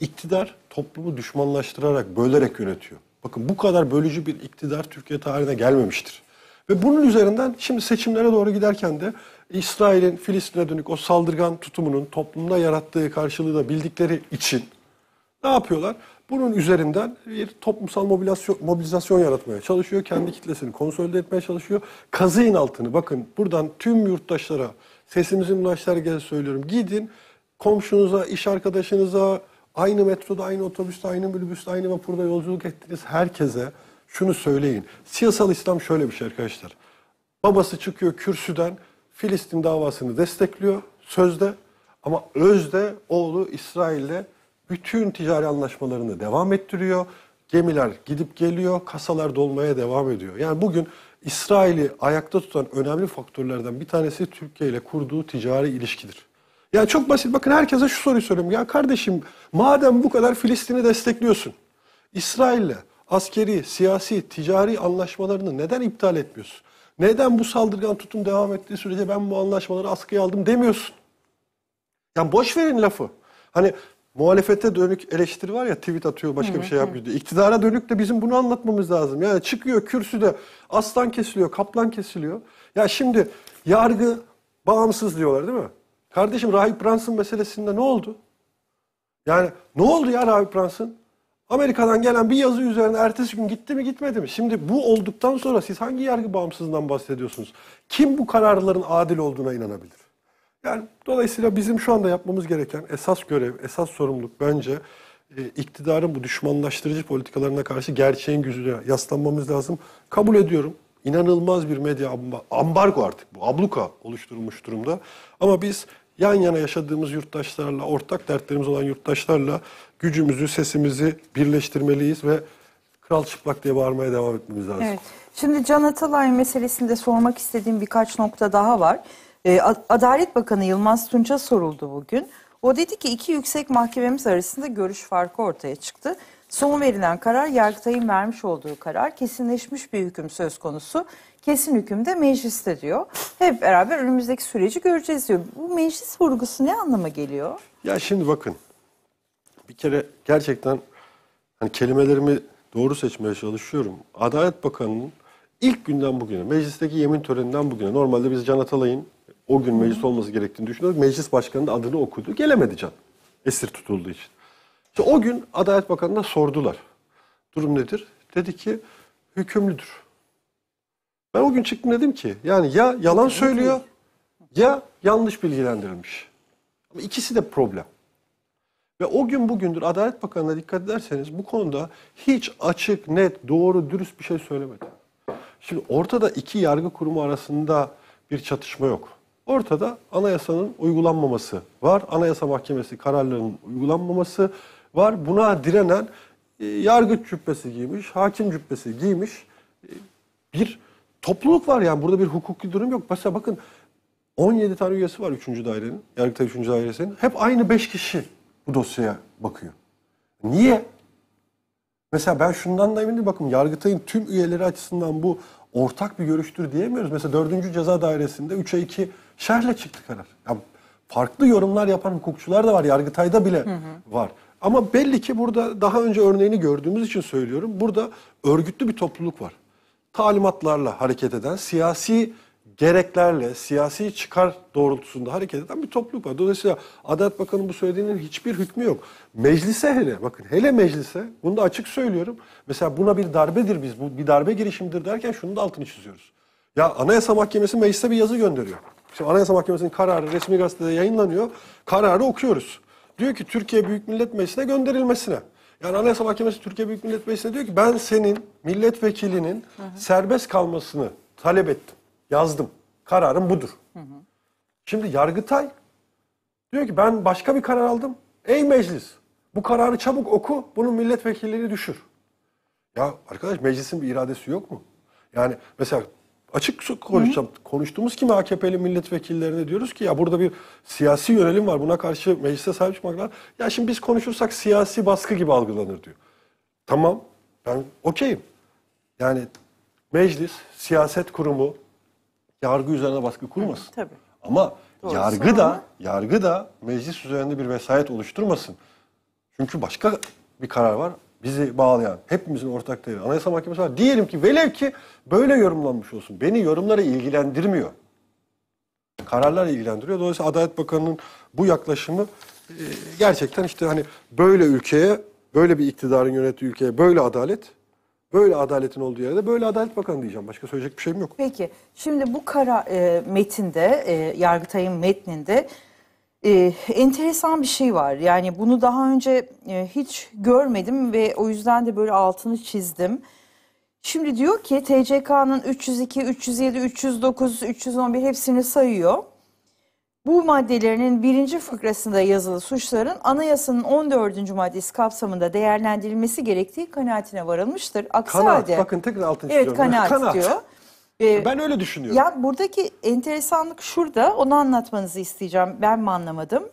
İktidar toplumu düşmanlaştırarak, bölerek yönetiyor. Bakın bu kadar bölücü bir iktidar Türkiye tarihine gelmemiştir. Ve bunun üzerinden şimdi seçimlere doğru giderken de İsrail'in Filistin'e dönük o saldırgan tutumunun toplumda yarattığı karşılığı da bildikleri için ne yapıyorlar? Bunun üzerinden bir toplumsal mobilizasyon, mobilizasyon yaratmaya çalışıyor. Kendi kitlesini konsolide etmeye çalışıyor. Kazıyın altını. Bakın buradan tüm yurttaşlara, sesimizin ulaşlar gel söylüyorum. Gidin komşunuza, iş arkadaşınıza, aynı metroda, aynı otobüste, aynı minibüste, aynı vapurda yolculuk ettiğiniz herkese şunu söyleyin. Siyasal İslam şöyle bir şey arkadaşlar. Babası çıkıyor kürsüden Filistin davasını destekliyor sözde ama özde oğlu İsrail'le bütün ticari anlaşmalarını devam ettiriyor. Gemiler gidip geliyor, kasalar dolmaya devam ediyor. Yani bugün İsrail'i ayakta tutan önemli faktörlerden bir tanesi Türkiye ile kurduğu ticari ilişkidir. Yani çok basit bakın herkese şu soruyu soruyorum. Ya kardeşim madem bu kadar Filistin'i destekliyorsun. İsrail'le askeri, siyasi, ticari anlaşmalarını neden iptal etmiyorsun? Neden bu saldırgan tutum devam ettiği sürece ben bu anlaşmaları askıya aldım demiyorsun? Yani boş verin lafı. Hani muhalefete dönük eleştiri var ya tweet atıyor başka hı bir şey yapıyor. diye. İktidara dönük de bizim bunu anlatmamız lazım. Yani çıkıyor kürsüde aslan kesiliyor, kaplan kesiliyor. Ya şimdi yargı bağımsız diyorlar değil mi? Kardeşim Rahip Brunson meselesinde ne oldu? Yani ne oldu ya Rahip Brunson? Amerika'dan gelen bir yazı üzerine ertesi gün gitti mi gitmedi mi? Şimdi bu olduktan sonra siz hangi yargı bağımsızlığından bahsediyorsunuz? Kim bu kararların adil olduğuna inanabilir? Yani dolayısıyla bizim şu anda yapmamız gereken esas görev, esas sorumluluk bence e, iktidarın bu düşmanlaştırıcı politikalarına karşı gerçeğin gücüne yaslanmamız lazım. Kabul ediyorum. İnanılmaz bir medya ambargo artık bu. Abluka oluşturulmuş durumda. Ama biz yan yana yaşadığımız yurttaşlarla, ortak dertlerimiz olan yurttaşlarla gücümüzü, sesimizi birleştirmeliyiz ve kral çıplak diye bağırmaya devam etmemiz lazım. Evet. Şimdi Can Atalay meselesinde sormak istediğim birkaç nokta daha var. E, Adalet Bakanı Yılmaz Tunç'a soruldu bugün. O dedi ki iki yüksek mahkememiz arasında görüş farkı ortaya çıktı. Son verilen karar Yargıtay'ın vermiş olduğu karar kesinleşmiş bir hüküm söz konusu. Kesin hüküm de mecliste diyor. Hep beraber önümüzdeki süreci göreceğiz diyor. Bu meclis vurgusu ne anlama geliyor? Ya şimdi bakın bir kere gerçekten hani kelimelerimi doğru seçmeye çalışıyorum. Adalet Bakanı'nın ilk günden bugüne, meclisteki yemin töreninden bugüne normalde biz Can Atalay'ın o gün meclis olması gerektiğini düşünüyoruz. Meclis başkanının adını okudu. Gelemedi Can. Esir tutulduğu için. İşte o gün Adalet Bakanı'na sordular. Durum nedir? Dedi ki hükümlüdür. Ben o gün çıktım dedim ki yani ya yalan söylüyor ya yanlış bilgilendirilmiş. Ama ikisi de problem. Ve o gün bugündür Adalet Bakanı'na dikkat ederseniz bu konuda hiç açık, net, doğru, dürüst bir şey söylemedi. Şimdi ortada iki yargı kurumu arasında bir çatışma yok. Ortada anayasanın uygulanmaması var. Anayasa Mahkemesi kararlarının uygulanmaması var. Buna direnen e, yargıç cübbesi giymiş, hakim cübbesi giymiş e, bir topluluk var. Yani burada bir hukuki durum yok. Mesela bakın 17 tane üyesi var 3. dairenin, Yargıtay 3. dairesinin. Hep aynı 5 kişi bu dosyaya bakıyor. Niye? Mesela ben şundan da eminim bakın Yargıtay'ın tüm üyeleri açısından bu ortak bir görüştür diyemiyoruz. Mesela 4. Ceza Dairesi'nde 3'e 2 Şerhle çıktı karar. Ya, farklı yorumlar yapan hukukçular da var. Yargıtay'da bile hı hı. var. Ama belli ki burada daha önce örneğini gördüğümüz için söylüyorum. Burada örgütlü bir topluluk var. Talimatlarla hareket eden, siyasi gereklerle, siyasi çıkar doğrultusunda hareket eden bir topluluk var. Dolayısıyla Adalet Bakanı'nın bu söylediğinin hiçbir hükmü yok. Meclise hele, bakın hele meclise, bunu da açık söylüyorum. Mesela buna bir darbedir biz, bu bir darbe girişimdir derken şunu da altını çiziyoruz. Ya Anayasa Mahkemesi meclise bir yazı gönderiyor. Şimdi Anayasa Mahkemesi'nin kararı resmi gazetede yayınlanıyor. Kararı okuyoruz. Diyor ki Türkiye Büyük Millet Meclisi'ne gönderilmesine. Yani Anayasa Mahkemesi Türkiye Büyük Millet Meclisi'ne diyor ki ben senin milletvekilinin hı hı. serbest kalmasını talep ettim. Yazdım. Kararım budur. Hı hı. Şimdi Yargıtay diyor ki ben başka bir karar aldım. Ey meclis bu kararı çabuk oku bunun milletvekilleri düşür. Ya arkadaş meclisin bir iradesi yok mu? Yani mesela Açık konuşacağım. Hı hı. Konuştuğumuz kimi AKP'li milletvekillerine diyoruz ki ya burada bir siyasi yönelim var. Buna karşı meclise sahip çıkmak lazım. Ya şimdi biz konuşursak siyasi baskı gibi algılanır diyor. Tamam ben okeyim. Yani meclis, siyaset kurumu yargı üzerine baskı kurmasın. Hı, tabii. Ama Doğrusu yargı ama. da yargı da meclis üzerinde bir vesayet oluşturmasın. Çünkü başka bir karar var bizi bağlayan, hepimizin ortak değeri Anayasa Mahkemesi var. Diyelim ki velev ki böyle yorumlanmış olsun. Beni yorumlara ilgilendirmiyor. Kararlar ilgilendiriyor. Dolayısıyla Adalet Bakanı'nın bu yaklaşımı e, gerçekten işte hani böyle ülkeye, böyle bir iktidarın yönettiği ülkeye böyle adalet, böyle adaletin olduğu yerde böyle Adalet Bakanı diyeceğim. Başka söyleyecek bir şeyim yok. Peki şimdi bu kara e, metinde, e, Yargıtay'ın metninde ee, enteresan bir şey var. Yani bunu daha önce e, hiç görmedim ve o yüzden de böyle altını çizdim. Şimdi diyor ki TCK'nın 302, 307, 309, 311 hepsini sayıyor. Bu maddelerinin birinci fıkrasında yazılı suçların anayasanın 14. maddesi kapsamında değerlendirilmesi gerektiği kanaatine varılmıştır. Aksi kanaat, halde, bakın tekrar altını evet, çiziyorum. Kanaat, kanaat diyor. Ee, ben öyle düşünüyorum. Ya buradaki enteresanlık şurada. Onu anlatmanızı isteyeceğim. Ben mi anlamadım?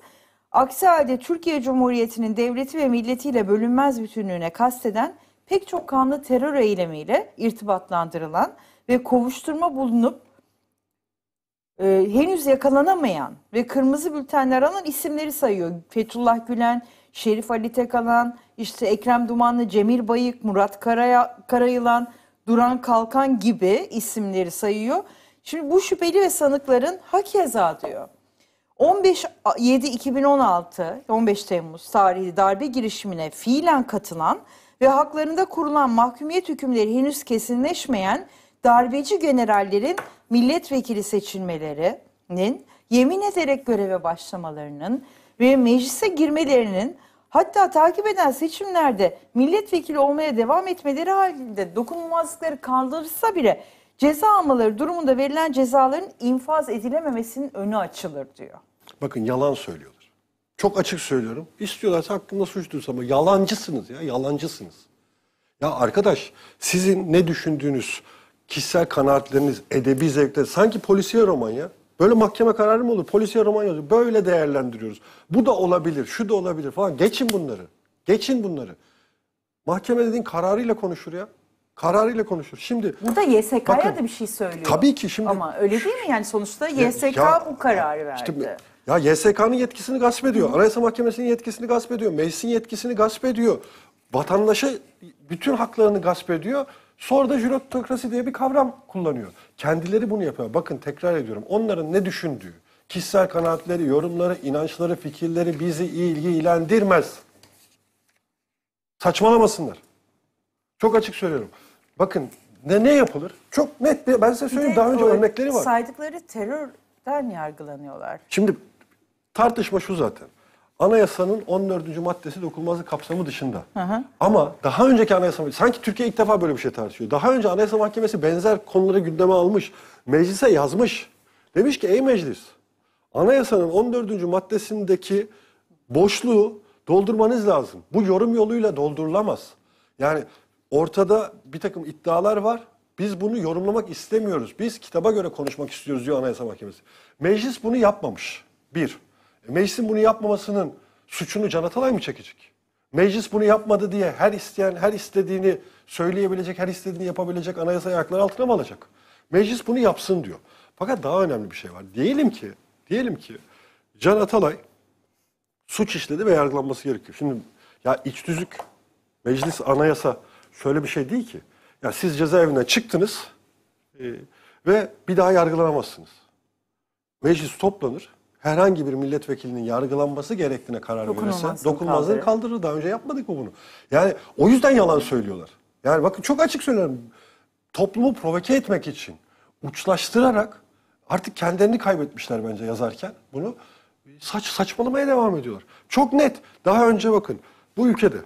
Aksi halde Türkiye Cumhuriyeti'nin devleti ve milletiyle bölünmez bütünlüğüne kasteden pek çok kanlı terör eylemiyle irtibatlandırılan ve kovuşturma bulunup e, henüz yakalanamayan ve kırmızı bültenler alan isimleri sayıyor. Fethullah Gülen, Şerif Ali Tekalan, işte Ekrem Dumanlı, Cemil Bayık, Murat Karaya, Karayılan, Duran Kalkan gibi isimleri sayıyor. Şimdi bu şüpheli ve sanıkların hakeza diyor. 15-7-2016 15 Temmuz tarihli darbe girişimine fiilen katılan ve haklarında kurulan mahkumiyet hükümleri henüz kesinleşmeyen darbeci generallerin milletvekili seçilmelerinin, yemin ederek göreve başlamalarının ve meclise girmelerinin Hatta takip eden seçimlerde milletvekili olmaya devam etmeleri halinde dokunulmazlıkları kaldırılsa bile ceza almaları durumunda verilen cezaların infaz edilememesinin önü açılır diyor. Bakın yalan söylüyorlar. Çok açık söylüyorum. İstiyorlarsa hakkında suç duyursa ama yalancısınız ya yalancısınız. Ya arkadaş sizin ne düşündüğünüz, kişisel kanaatleriniz, edebi zevkler sanki polisiye roman ya. Böyle mahkeme kararı mı olur? Polisiye roman yazıyor. Böyle değerlendiriyoruz. Bu da olabilir, şu da olabilir falan. Geçin bunları. Geçin bunları. Mahkeme dediğin kararıyla konuşur ya. Kararıyla konuşur. Şimdi Burada YSK'ya da bir şey söylüyor. Tabii ki şimdi- Ama öyle değil mi? Yani sonuçta YSK ya- bu kararı verdi. İşte ya YSK'nın yetkisini gasp ediyor. Anayasa Mahkemesi'nin yetkisini gasp ediyor. Meclisin yetkisini gasp ediyor. Vatandaşa bütün haklarını gasp ediyor. Sonra da jürotokrasi diye bir kavram kullanıyor. Kendileri bunu yapıyor. Bakın tekrar ediyorum. Onların ne düşündüğü, kişisel kanaatleri, yorumları, inançları, fikirleri bizi ilgilendirmez. Saçmalamasınlar. Çok açık söylüyorum. Bakın ne, ne yapılır? Çok net ben size söyleyeyim daha önce örnekleri var. Saydıkları terörden yargılanıyorlar. Şimdi tartışma şu zaten. Anayasanın 14. maddesi dokunulmazlık kapsamı dışında. Hı hı. Ama daha önceki anayasa sanki Türkiye ilk defa böyle bir şey tartışıyor. Daha önce Anayasa Mahkemesi benzer konuları gündeme almış, meclise yazmış. Demiş ki ey meclis, anayasanın 14. maddesindeki boşluğu doldurmanız lazım. Bu yorum yoluyla doldurulamaz. Yani ortada bir takım iddialar var. Biz bunu yorumlamak istemiyoruz. Biz kitaba göre konuşmak istiyoruz diyor Anayasa Mahkemesi. Meclis bunu yapmamış. Bir. Meclisin bunu yapmamasının suçunu Can Atalay mı çekecek? Meclis bunu yapmadı diye her isteyen, her istediğini söyleyebilecek, her istediğini yapabilecek anayasa ayakları altına mı alacak? Meclis bunu yapsın diyor. Fakat daha önemli bir şey var. Diyelim ki, diyelim ki Can Atalay suç işledi ve yargılanması gerekiyor. Şimdi ya iç düzlük, meclis, anayasa şöyle bir şey değil ki. Ya siz cezaevinden çıktınız e, ve bir daha yargılanamazsınız. Meclis toplanır, herhangi bir milletvekilinin yargılanması gerektiğine karar verirse dokunulmazlığını kaldırır. kaldırır. Daha önce yapmadık mı bunu? Yani o yüzden yalan söylüyorlar. Yani bakın çok açık söylüyorum. Toplumu provoke etmek için uçlaştırarak artık kendilerini kaybetmişler bence yazarken bunu saç saçmalamaya devam ediyorlar. Çok net. Daha önce bakın bu ülkede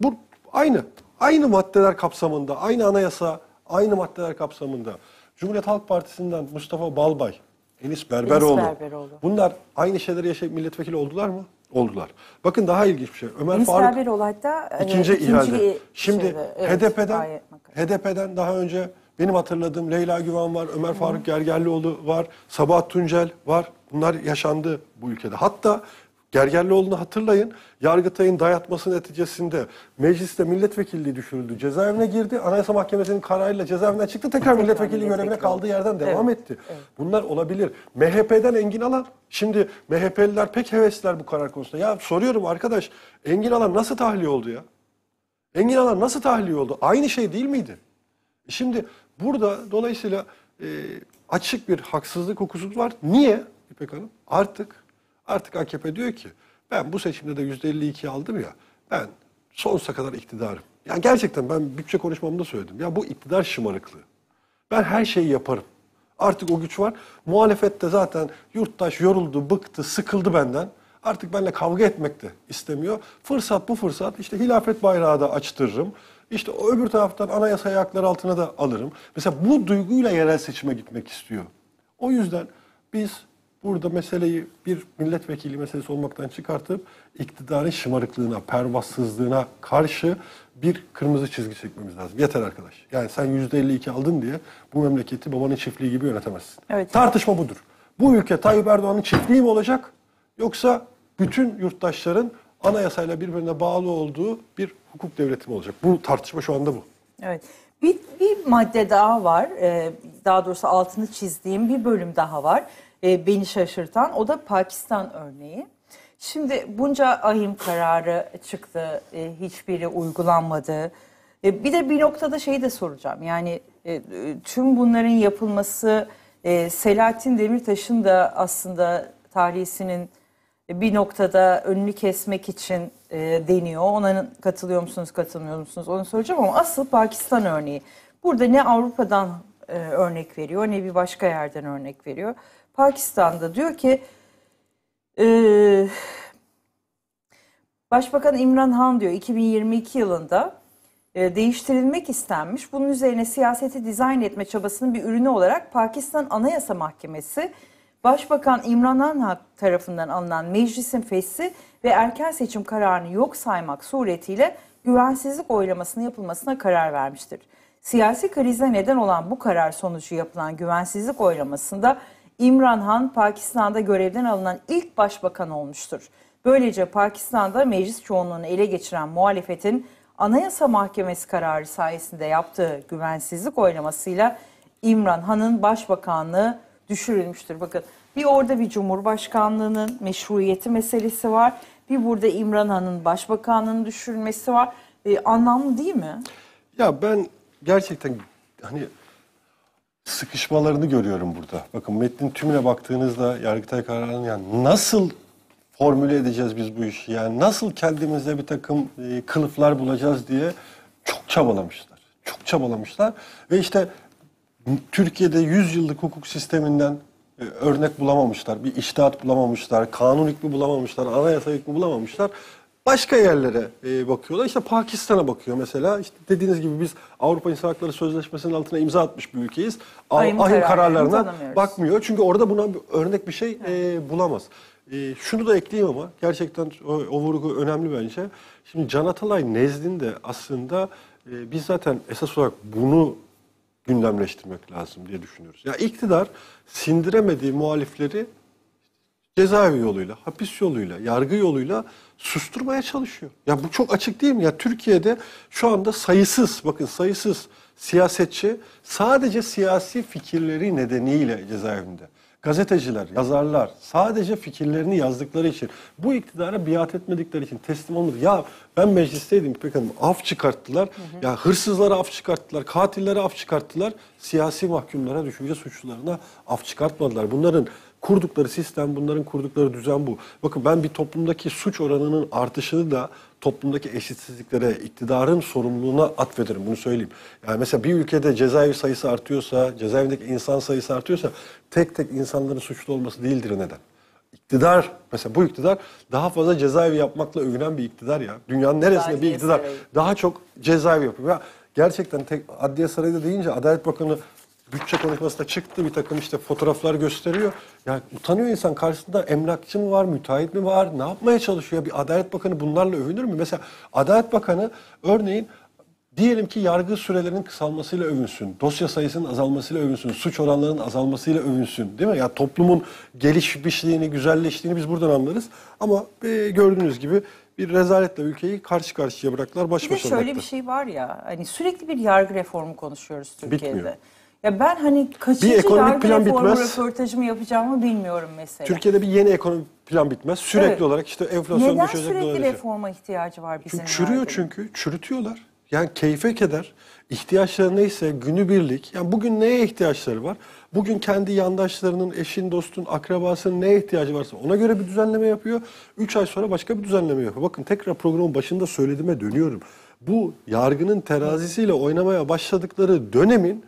bu aynı aynı maddeler kapsamında, aynı anayasa, aynı maddeler kapsamında Cumhuriyet Halk Partisi'nden Mustafa Balbay Enis Berberoğlu. Enis Berberoğlu. Bunlar aynı şeyleri yaşayıp milletvekili oldular mı? Oldular. Bakın daha ilginç bir şey. Ömer Enis Faruk Berberoğlu hatta e, ikinci, ikinci ihalede. Şimdi şeyde, evet, HDP'den HDP'den daha önce benim hatırladığım Leyla Güven var, Ömer Faruk Gergerlioğlu var, Sabah Tuncel var. Bunlar yaşandı bu ülkede. Hatta Gergerlioğlu'nu hatırlayın. Yargıtay'ın dayatması neticesinde mecliste milletvekilliği düşürüldü. Cezaevine girdi. Anayasa Mahkemesi'nin kararıyla cezaevinden çıktı. Tekrar milletvekilliği görevine kaldığı yerden devam evet. etti. Evet. Bunlar olabilir. MHP'den Engin Alan. Şimdi MHP'liler pek hevesler bu karar konusunda. Ya soruyorum arkadaş Engin Alan nasıl tahliye oldu ya? Engin Alan nasıl tahliye oldu? Aynı şey değil miydi? Şimdi burada dolayısıyla e, açık bir haksızlık hukuksuzluk var. Niye İpek Hanım? Artık Artık AKP diyor ki ben bu seçimde de %52 aldım ya ben sonsuza kadar iktidarım. Ya gerçekten ben bütçe konuşmamda söyledim. Ya bu iktidar şımarıklığı. Ben her şeyi yaparım. Artık o güç var. Muhalefette zaten yurttaş yoruldu, bıktı, sıkıldı benden. Artık benimle kavga etmek de istemiyor. Fırsat bu fırsat. işte hilafet bayrağı da açtırırım. İşte o öbür taraftan anayasayı haklar altına da alırım. Mesela bu duyguyla yerel seçime gitmek istiyor. O yüzden biz Burada meseleyi bir milletvekili meselesi olmaktan çıkartıp iktidarın şımarıklığına, pervasızlığına karşı bir kırmızı çizgi çekmemiz lazım. Yeter arkadaş. Yani sen yüzde %52 aldın diye bu memleketi babanın çiftliği gibi yönetemezsin. Evet. Tartışma budur. Bu ülke Tayyip Erdoğan'ın çiftliği mi olacak yoksa bütün yurttaşların anayasayla birbirine bağlı olduğu bir hukuk devleti mi olacak? Bu tartışma şu anda bu. Evet. Bir, bir madde daha var. Ee, daha doğrusu altını çizdiğim bir bölüm daha var. E, beni şaşırtan. O da Pakistan örneği. Şimdi bunca ahim kararı çıktı, e, hiçbiri uygulanmadı. E, bir de bir noktada şeyi de soracağım. Yani e, tüm bunların yapılması Selahattin Demirtaş'ın da aslında tarihisinin bir noktada önünü kesmek için deniyor. Ona katılıyor musunuz, katılmıyor musunuz onu soracağım ama asıl Pakistan örneği. Burada ne Avrupa'dan örnek veriyor ne bir başka yerden örnek veriyor. Pakistan'da diyor ki e, Başbakan İmran Han diyor 2022 yılında e, değiştirilmek istenmiş. Bunun üzerine siyaseti dizayn etme çabasının bir ürünü olarak Pakistan Anayasa Mahkemesi Başbakan İmran Han tarafından alınan meclisin fesli ve erken seçim kararını yok saymak suretiyle güvensizlik oylamasının yapılmasına karar vermiştir. Siyasi krize neden olan bu karar sonucu yapılan güvensizlik oylamasında İmran Han Pakistan'da görevden alınan ilk başbakan olmuştur. Böylece Pakistan'da meclis çoğunluğunu ele geçiren muhalefetin Anayasa Mahkemesi kararı sayesinde yaptığı güvensizlik oylamasıyla İmran Han'ın başbakanlığı düşürülmüştür. Bakın bir orada bir cumhurbaşkanlığının meşruiyeti meselesi var. Bir burada İmran Han'ın başbakanlığının düşürülmesi var. Ee, anlamlı değil mi? Ya ben gerçekten hani sıkışmalarını görüyorum burada. Bakın metnin tümüne baktığınızda Yargıtay kararının yani nasıl formüle edeceğiz biz bu işi? Yani nasıl kendimize bir takım e, kılıflar bulacağız diye çok çabalamışlar. Çok çabalamışlar ve işte Türkiye'de 100 yıllık hukuk sisteminden e, örnek bulamamışlar. Bir iştihat bulamamışlar, kanun hükmü bulamamışlar, anayasa hükmü bulamamışlar başka yerlere e, bakıyorlar. İşte Pakistan'a bakıyor mesela. İşte dediğiniz gibi biz Avrupa İnsan Hakları Sözleşmesi'nin altına imza atmış bir ülkeyiz. Ahim, kararlarına bakmıyor. Çünkü orada buna bir örnek bir şey e, bulamaz. E, şunu da ekleyeyim ama gerçekten o, o vurgu önemli bence. Şimdi Can Atalay nezdinde aslında e, biz zaten esas olarak bunu gündemleştirmek lazım diye düşünüyoruz. Ya iktidar sindiremediği muhalifleri cezaevi yoluyla, hapis yoluyla, yargı yoluyla susturmaya çalışıyor. Ya bu çok açık değil mi? Ya Türkiye'de şu anda sayısız, bakın sayısız siyasetçi sadece siyasi fikirleri nedeniyle cezaevinde. Gazeteciler, yazarlar sadece fikirlerini yazdıkları için, bu iktidara biat etmedikleri için teslim olmadı. Ya ben meclisteydim pek af çıkarttılar. Hı hı. Ya hırsızlara af çıkarttılar, katillere af çıkarttılar. Siyasi mahkumlara, düşünce suçlularına af çıkartmadılar. Bunların Kurdukları sistem bunların kurdukları düzen bu. Bakın ben bir toplumdaki suç oranının artışını da toplumdaki eşitsizliklere, iktidarın sorumluluğuna atfederim bunu söyleyeyim. Yani mesela bir ülkede cezaevi sayısı artıyorsa, cezaevindeki insan sayısı artıyorsa tek tek insanların suçlu olması değildir neden İktidar, mesela bu iktidar daha fazla cezaevi yapmakla övünen bir iktidar ya. Dünyanın neresinde bir iktidar daha çok cezaevi yapıyor. Ya gerçekten tek Adliye Sarayı'da deyince Adalet Bakanı bütçe konuşmasında çıktı bir takım işte fotoğraflar gösteriyor. Ya utanıyor insan karşısında emlakçı mı var, müteahhit mi var, ne yapmaya çalışıyor? Bir Adalet Bakanı bunlarla övünür mü? Mesela Adalet Bakanı örneğin Diyelim ki yargı sürelerinin kısalmasıyla övünsün, dosya sayısının azalmasıyla övünsün, suç oranlarının azalmasıyla övünsün değil mi? Ya yani toplumun gelişmişliğini, güzelleştiğini biz buradan anlarız. Ama e, gördüğünüz gibi bir rezaletle ülkeyi karşı karşıya bıraktılar baş başa. Bir de şöyle bıraktı. bir şey var ya hani sürekli bir yargı reformu konuşuyoruz Türkiye'de. Bitmiyor. Ya ben hani kaçıncı bir ekonomik plan bitmez. röportajımı yapacağımı bilmiyorum mesela. Türkiye'de bir yeni ekonomik plan bitmez. Sürekli evet. olarak işte enflasyon Neden düşecek. Neden sürekli reforma ihtiyacı var bizim? Çünkü çürüyor nerede? çünkü. Çürütüyorlar. Yani keyfe keder, ihtiyaçları neyse günübirlik. Yani bugün neye ihtiyaçları var? Bugün kendi yandaşlarının, eşin, dostun, akrabasının neye ihtiyacı varsa ona göre bir düzenleme yapıyor. Üç ay sonra başka bir düzenleme yapıyor. Bakın tekrar programın başında söylediğime dönüyorum. Bu yargının terazisiyle oynamaya başladıkları dönemin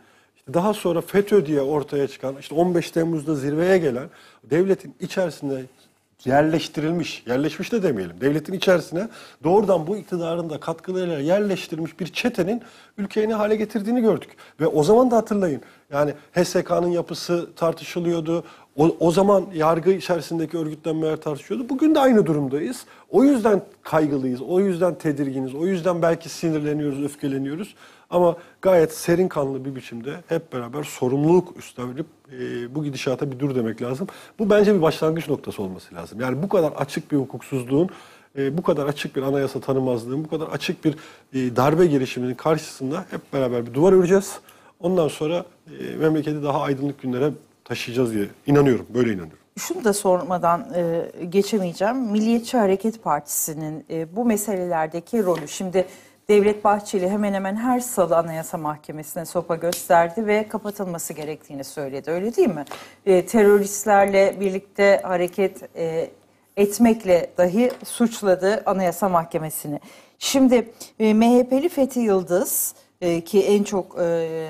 daha sonra FETÖ diye ortaya çıkan, işte 15 Temmuz'da zirveye gelen devletin içerisinde yerleştirilmiş, yerleşmiş de demeyelim, devletin içerisine doğrudan bu iktidarın da katkılarıyla yerleştirilmiş bir çetenin ülkeyi ne hale getirdiğini gördük. Ve o zaman da hatırlayın, yani HSK'nın yapısı tartışılıyordu, o, o zaman yargı içerisindeki örgütlenmeler tartışıyordu. Bugün de aynı durumdayız. O yüzden kaygılıyız, o yüzden tedirginiz, o yüzden belki sinirleniyoruz, öfkeleniyoruz. Ama gayet serin kanlı bir biçimde hep beraber sorumluluk üstlenip e, bu gidişata bir dur demek lazım. Bu bence bir başlangıç noktası olması lazım. Yani bu kadar açık bir hukuksuzluğun, e, bu kadar açık bir anayasa tanımazlığın, bu kadar açık bir e, darbe girişiminin karşısında hep beraber bir duvar öreceğiz. Ondan sonra e, memleketi daha aydınlık günlere taşıyacağız diye inanıyorum, böyle inanıyorum. Şunu da sormadan e, geçemeyeceğim. Milliyetçi Hareket Partisi'nin e, bu meselelerdeki rolü. Şimdi Devlet Bahçeli hemen hemen her salı Anayasa Mahkemesi'ne sopa gösterdi ve kapatılması gerektiğini söyledi. Öyle değil mi? E, teröristlerle birlikte hareket e, etmekle dahi suçladı Anayasa Mahkemesi'ni. Şimdi e, MHP'li Fethi Yıldız e, ki en çok e,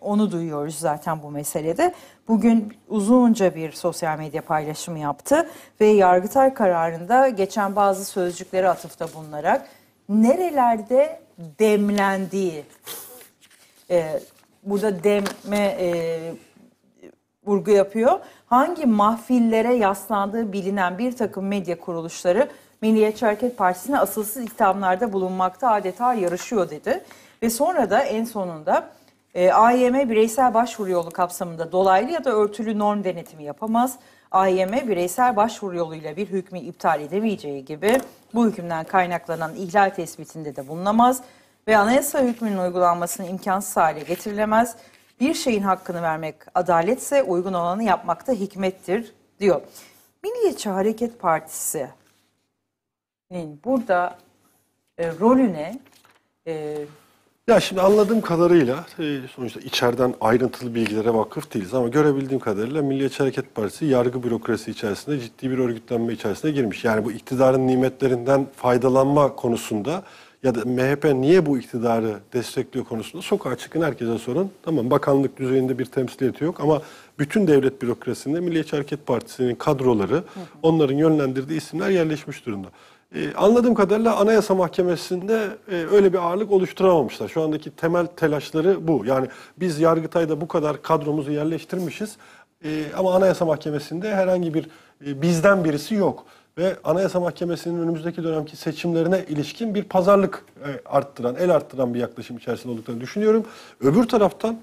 onu duyuyoruz zaten bu meselede. Bugün uzunca bir sosyal medya paylaşımı yaptı ve Yargıtay kararında geçen bazı sözcükleri atıfta bulunarak nerelerde demlendiği, e, burada deme e, vurgu yapıyor. Hangi mahfillere yaslandığı bilinen bir takım medya kuruluşları Milliyetçi Hareket Partisi'ne asılsız ithamlarda bulunmakta adeta yarışıyor dedi. Ve sonra da en sonunda e, AYM bireysel başvuru yolu kapsamında dolaylı ya da örtülü norm denetimi yapamaz. AYM bireysel başvuru yoluyla bir hükmü iptal edemeyeceği gibi bu hükümden kaynaklanan ihlal tespitinde de bulunamaz ve anayasa hükmünün uygulanmasını imkansız hale getirilemez. Bir şeyin hakkını vermek adaletse uygun olanı yapmakta hikmettir diyor. Milliyetçi Hareket Partisi'nin burada e, rolüne e, ya şimdi anladığım kadarıyla e, sonuçta içeriden ayrıntılı bilgilere vakıf değiliz ama görebildiğim kadarıyla Milliyetçi Hareket Partisi yargı bürokrasi içerisinde ciddi bir örgütlenme içerisine girmiş. Yani bu iktidarın nimetlerinden faydalanma konusunda ya da MHP niye bu iktidarı destekliyor konusunda sokağa çıkın herkese sorun. Tamam bakanlık düzeyinde bir temsiliyeti yok ama bütün devlet bürokrasisinde Milliyetçi Hareket Partisi'nin kadroları, onların yönlendirdiği isimler yerleşmiş durumda. Ee, anladığım kadarıyla Anayasa Mahkemesi'nde e, öyle bir ağırlık oluşturamamışlar. Şu andaki temel telaşları bu. Yani biz Yargıtay'da bu kadar kadromuzu yerleştirmişiz e, ama Anayasa Mahkemesi'nde herhangi bir e, bizden birisi yok. Ve Anayasa Mahkemesi'nin önümüzdeki dönemki seçimlerine ilişkin bir pazarlık e, arttıran, el arttıran bir yaklaşım içerisinde olduklarını düşünüyorum. Öbür taraftan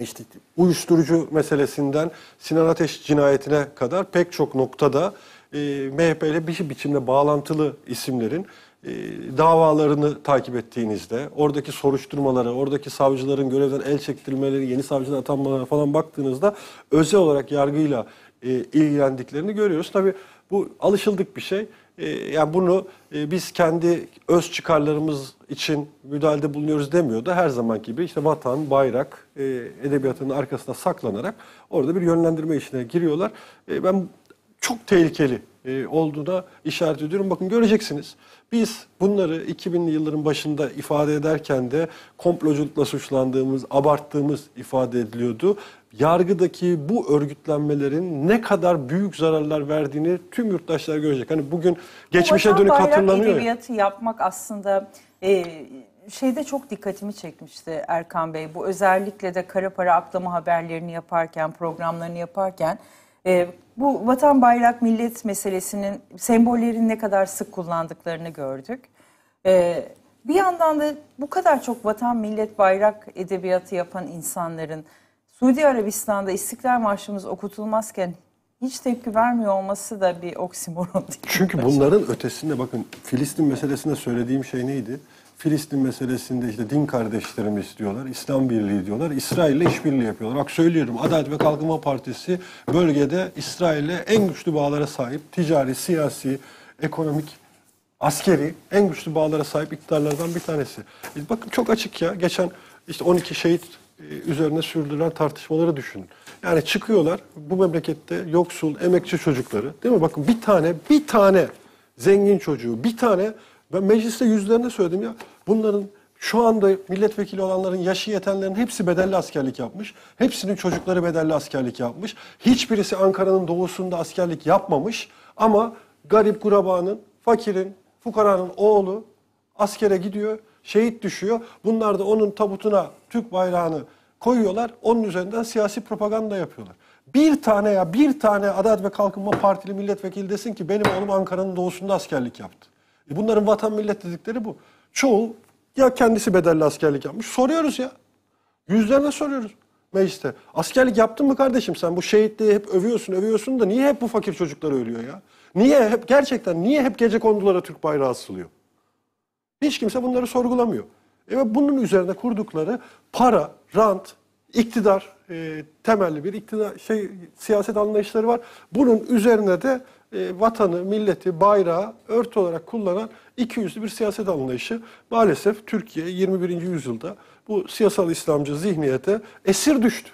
işte uyuşturucu meselesinden Sinan Ateş cinayetine kadar pek çok noktada e, ee, MHP ile bir biçimde bağlantılı isimlerin e, davalarını takip ettiğinizde, oradaki soruşturmaları, oradaki savcıların görevden el çektirmeleri, yeni savcılar atanmalara falan baktığınızda özel olarak yargıyla e, ilgilendiklerini görüyoruz. Tabii bu alışıldık bir şey. E, yani bunu e, biz kendi öz çıkarlarımız için müdahalede bulunuyoruz demiyor da her zaman gibi işte vatan, bayrak, e, edebiyatının arkasına saklanarak orada bir yönlendirme işine giriyorlar. E, ben çok tehlikeli e, olduğuna işaret ediyorum. Bakın göreceksiniz. Biz bunları 2000'li yılların başında ifade ederken de komploculukla suçlandığımız, abarttığımız ifade ediliyordu. Yargıdaki bu örgütlenmelerin ne kadar büyük zararlar verdiğini tüm yurttaşlar görecek. Hani bugün geçmişe dönük hatırlanıyor. Edebiyatı ya. yapmak aslında e, şeyde çok dikkatimi çekmişti Erkan Bey. Bu özellikle de kara para aklama haberlerini yaparken, programlarını yaparken e, bu vatan bayrak millet meselesinin sembollerin ne kadar sık kullandıklarını gördük. E, bir yandan da bu kadar çok vatan millet bayrak edebiyatı yapan insanların Suudi Arabistan'da İstiklal Marşımız okutulmazken hiç tepki vermiyor olması da bir oksimoron Çünkü bunların ötesinde bakın Filistin meselesinde söylediğim şey neydi? Filistin meselesinde işte din kardeşlerimi istiyorlar, İslam birliği diyorlar, İsrail'le işbirliği yapıyorlar. Bak söylüyorum Adalet ve Kalkınma Partisi bölgede İsrail'le en güçlü bağlara sahip ticari, siyasi, ekonomik, askeri en güçlü bağlara sahip iktidarlardan bir tanesi. E bakın çok açık ya. Geçen işte 12 şehit e, üzerine sürdürülen tartışmaları düşünün. Yani çıkıyorlar bu memlekette yoksul, emekçi çocukları değil mi? Bakın bir tane, bir tane zengin çocuğu, bir tane ben mecliste yüzlerine söyledim ya. Bunların şu anda milletvekili olanların yaşı yetenlerin hepsi bedelli askerlik yapmış. Hepsinin çocukları bedelli askerlik yapmış. Hiçbirisi Ankara'nın doğusunda askerlik yapmamış. Ama garip gurabanın, fakirin, fukaranın oğlu askere gidiyor, şehit düşüyor. Bunlar da onun tabutuna Türk bayrağını koyuyorlar. Onun üzerinden siyasi propaganda yapıyorlar. Bir tane ya bir tane Adalet ve Kalkınma Partili milletvekili desin ki benim oğlum Ankara'nın doğusunda askerlik yaptı. E bunların vatan millet dedikleri bu. Çoğu ya kendisi bedelli askerlik yapmış. Soruyoruz ya. Yüzlerine soruyoruz mecliste. Askerlik yaptın mı kardeşim sen? Bu şehitliği hep övüyorsun övüyorsun da niye hep bu fakir çocuklar ölüyor ya? Niye hep gerçekten niye hep gece kondulara Türk bayrağı asılıyor? Hiç kimse bunları sorgulamıyor. E bunun üzerine kurdukları para, rant, iktidar e, temelli bir iktidar şey siyaset anlayışları var. Bunun üzerine de e, vatanı, milleti, bayrağı örtü olarak kullanan iki yüzlü bir siyaset anlayışı. Maalesef Türkiye 21. yüzyılda bu siyasal İslamcı zihniyete esir düştü.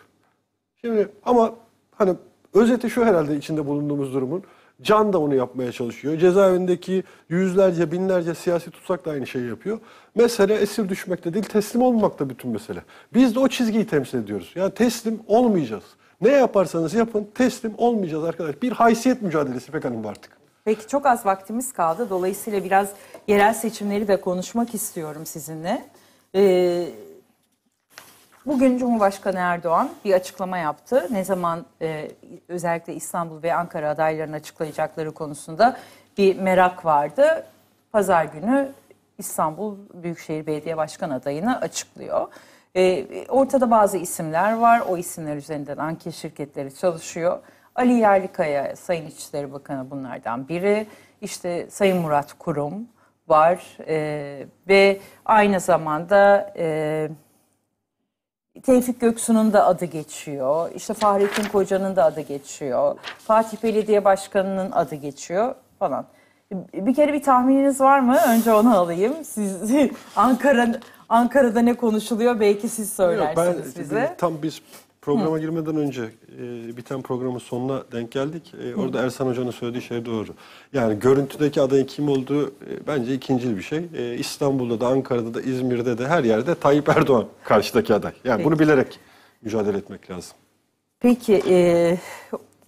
Şimdi ama hani özeti şu herhalde içinde bulunduğumuz durumun. Can da onu yapmaya çalışıyor. Cezaevindeki yüzlerce, binlerce siyasi tutsak da aynı şeyi yapıyor. Mesele esir düşmekte değil, teslim olmakta bütün mesele. Biz de o çizgiyi temsil ediyoruz. Yani teslim olmayacağız. Ne yaparsanız yapın teslim olmayacağız arkadaşlar. Bir haysiyet mücadelesi pek hanım artık. Peki çok az vaktimiz kaldı. Dolayısıyla biraz yerel seçimleri de konuşmak istiyorum sizinle. Ee, bugün Cumhurbaşkanı Erdoğan bir açıklama yaptı. Ne zaman e, özellikle İstanbul ve Ankara adaylarının açıklayacakları konusunda bir merak vardı. Pazar günü İstanbul Büyükşehir Belediye Başkan adayını açıklıyor. Ee, ortada bazı isimler var. O isimler üzerinden anket şirketleri çalışıyor. Ali Yerlikaya Sayın İçişleri Bakanı bunlardan biri. İşte Sayın Murat Kurum var e, ve aynı zamanda e, Tevfik Göksu'nun da adı geçiyor. İşte Fahrettin Koca'nın da adı geçiyor. Fatih Belediye Başkanı'nın adı geçiyor falan. Bir kere bir tahmininiz var mı? Önce onu alayım. Siz Ankara'nın Ankara'da ne konuşuluyor belki siz söylersiniz Yok, ben, bize. Tam biz programa Hı. girmeden önce e, biten programın sonuna denk geldik. E, Hı. orada Ersan Hoca'nın söylediği şey doğru. Yani görüntüdeki adayın kim olduğu e, bence ikincil bir şey. E, İstanbul'da da, Ankara'da da, İzmir'de de her yerde Tayyip Erdoğan karşıdaki aday. Yani Peki. bunu bilerek mücadele etmek lazım. Peki e,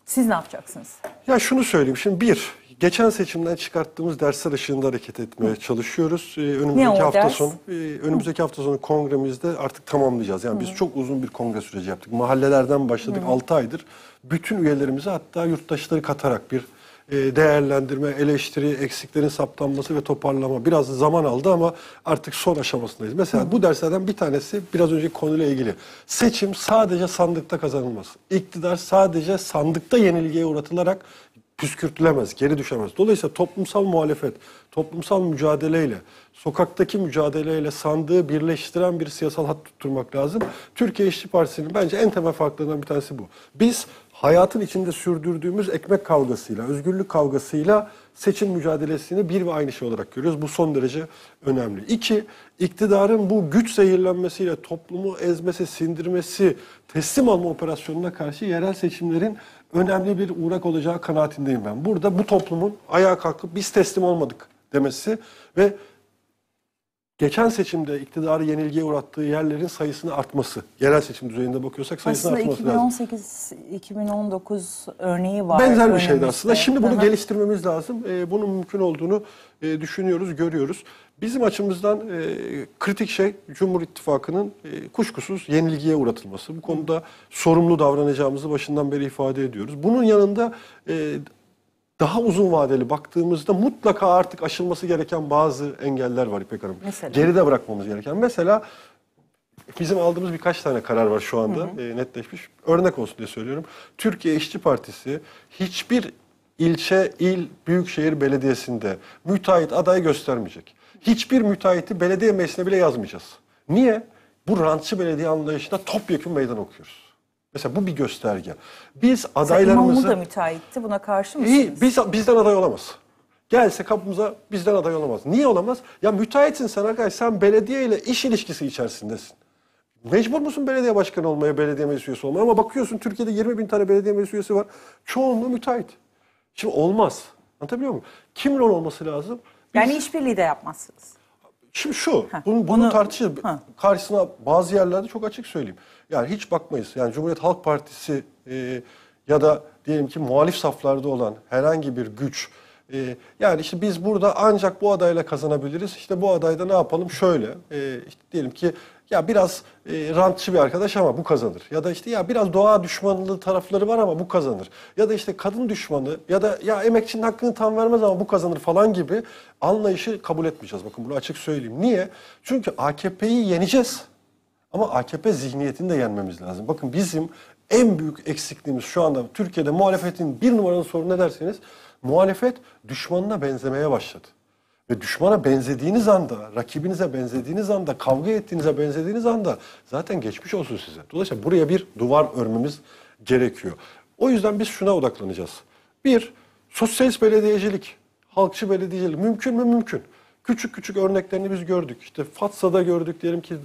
siz ne yapacaksınız? Ya şunu söyleyeyim. Şimdi bir, geçen seçimden çıkarttığımız dersler ışığında hareket etmeye Hı. çalışıyoruz. Ee, önümüzdeki hafta ders? sonu e, önümüzdeki Hı. hafta sonu kongremizde artık tamamlayacağız. Yani Hı. biz çok uzun bir kongre süreci yaptık. Mahallelerden başladık Hı. 6 aydır. Bütün üyelerimizi hatta yurttaşları katarak bir e, değerlendirme, eleştiri, eksiklerin saptanması ve toparlama biraz zaman aldı ama artık son aşamasındayız. Mesela bu derslerden bir tanesi biraz önceki konuyla ilgili. Seçim sadece sandıkta kazanılmaz. İktidar sadece sandıkta yenilgiye uğratılarak püskürtülemez, geri düşemez. Dolayısıyla toplumsal muhalefet, toplumsal mücadeleyle, sokaktaki mücadeleyle sandığı birleştiren bir siyasal hat tutturmak lazım. Türkiye İşçi Partisi'nin bence en temel farklarından bir tanesi bu. Biz hayatın içinde sürdürdüğümüz ekmek kavgasıyla, özgürlük kavgasıyla seçim mücadelesini bir ve aynı şey olarak görüyoruz. Bu son derece önemli. İki, iktidarın bu güç zehirlenmesiyle toplumu ezmesi, sindirmesi, teslim alma operasyonuna karşı yerel seçimlerin önemli bir uğrak olacağı kanaatindeyim ben. Burada bu toplumun ayağa kalkıp biz teslim olmadık demesi ve geçen seçimde iktidarı yenilgiye uğrattığı yerlerin sayısını artması. Yerel seçim düzeyinde bakıyorsak sayısının aslında artması 2018, lazım. 2018-2019 örneği var. Benzer bir şeydi aslında. Şimdi bunu Aha. geliştirmemiz lazım. Ee, bunun mümkün olduğunu e, düşünüyoruz, görüyoruz. Bizim açımızdan e, kritik şey Cumhur İttifakı'nın e, kuşkusuz yenilgiye uğratılması. Bu konuda sorumlu davranacağımızı başından beri ifade ediyoruz. Bunun yanında e, daha uzun vadeli baktığımızda mutlaka artık aşılması gereken bazı engeller var İpek Hanım. Mesela? Geride bırakmamız gereken. Mesela bizim aldığımız birkaç tane karar var şu anda hı hı. E, netleşmiş. Örnek olsun diye söylüyorum. Türkiye İşçi Partisi hiçbir ilçe, il, büyükşehir belediyesinde müteahhit adayı göstermeyecek. Hiçbir müteahhiti belediye meclisine bile yazmayacağız. Niye? Bu rantçı belediye anlayışına topyekun meydan okuyoruz. Mesela bu bir gösterge. Biz adaylarımızı... İmamoğlu da müteahhitti. Buna karşı mısınız? İyi, biz, bizden aday olamaz. Gelse kapımıza bizden aday olamaz. Niye olamaz? Ya müteahhitsin sen arkadaş. Sen belediye ile iş ilişkisi içerisindesin. Mecbur musun belediye başkanı olmaya, belediye meclis üyesi olmaya? Ama bakıyorsun Türkiye'de 20 bin tane belediye meclis üyesi var. Çoğunluğu müteahhit. Şimdi olmaz. Anlatabiliyor muyum? Kim rol olması lazım? Biz... Yani işbirliği de yapmazsınız. Şimdi şu, Heh, bunu, bunu, bunu tartışırız. Karşısına bazı yerlerde çok açık söyleyeyim. Yani hiç bakmayız. Yani Cumhuriyet Halk Partisi e, ya da diyelim ki muhalif saflarda olan herhangi bir güç. E, yani işte biz burada ancak bu adayla kazanabiliriz. İşte bu adayda ne yapalım? Şöyle e, işte diyelim ki ya biraz e, rantçı bir arkadaş ama bu kazanır. Ya da işte ya biraz doğa düşmanlığı tarafları var ama bu kazanır. Ya da işte kadın düşmanı ya da ya emekçinin hakkını tam vermez ama bu kazanır falan gibi anlayışı kabul etmeyeceğiz. Bakın bunu açık söyleyeyim. Niye? Çünkü AKP'yi yeneceğiz. Ama AKP zihniyetini de yenmemiz lazım. Bakın bizim en büyük eksikliğimiz şu anda Türkiye'de muhalefetin bir numaralı sorunu ne derseniz muhalefet düşmanına benzemeye başladı. Ve düşmana benzediğiniz anda, rakibinize benzediğiniz anda, kavga ettiğinize benzediğiniz anda zaten geçmiş olsun size. Dolayısıyla buraya bir duvar örmemiz gerekiyor. O yüzden biz şuna odaklanacağız. Bir, sosyalist belediyecilik, halkçı belediyecilik mümkün mü? Mümkün. Küçük küçük örneklerini biz gördük. İşte Fatsa'da gördük diyelim ki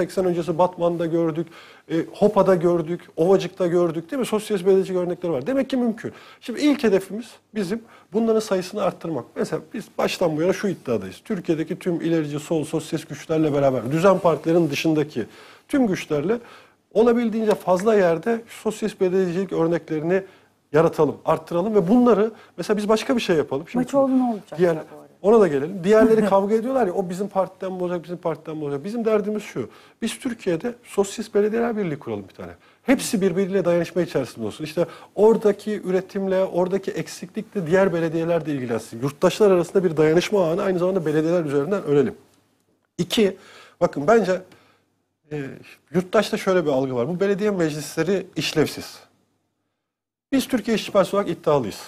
80 öncesi Batman'da gördük, e, Hopa'da gördük, Ovacık'ta gördük değil mi? Sosyalist belediyecilik örnekler var. Demek ki mümkün. Şimdi ilk hedefimiz bizim bunların sayısını arttırmak. Mesela biz baştan bu yana şu iddiadayız. Türkiye'deki tüm ilerici sol sosyalist güçlerle beraber, düzen partilerin dışındaki tüm güçlerle olabildiğince fazla yerde sosyalist belediyecilik örneklerini yaratalım, arttıralım ve bunları mesela biz başka bir şey yapalım. Şimdi Maçoğlu ne olacak? Diğer, ona da gelelim. Diğerleri kavga ediyorlar ya o bizim partiden mi olacak, bizim partiden mi olacak. Bizim derdimiz şu. Biz Türkiye'de sosyist belediyeler birliği kuralım bir tane. Hepsi birbiriyle dayanışma içerisinde olsun. İşte oradaki üretimle, oradaki eksiklikle diğer belediyeler de ilgilensin. Yurttaşlar arasında bir dayanışma ağını aynı zamanda belediyeler üzerinden örelim. İki, bakın bence e, yurttaşta şöyle bir algı var. Bu belediye meclisleri işlevsiz. Biz Türkiye İşçi Partisi olarak iddialıyız.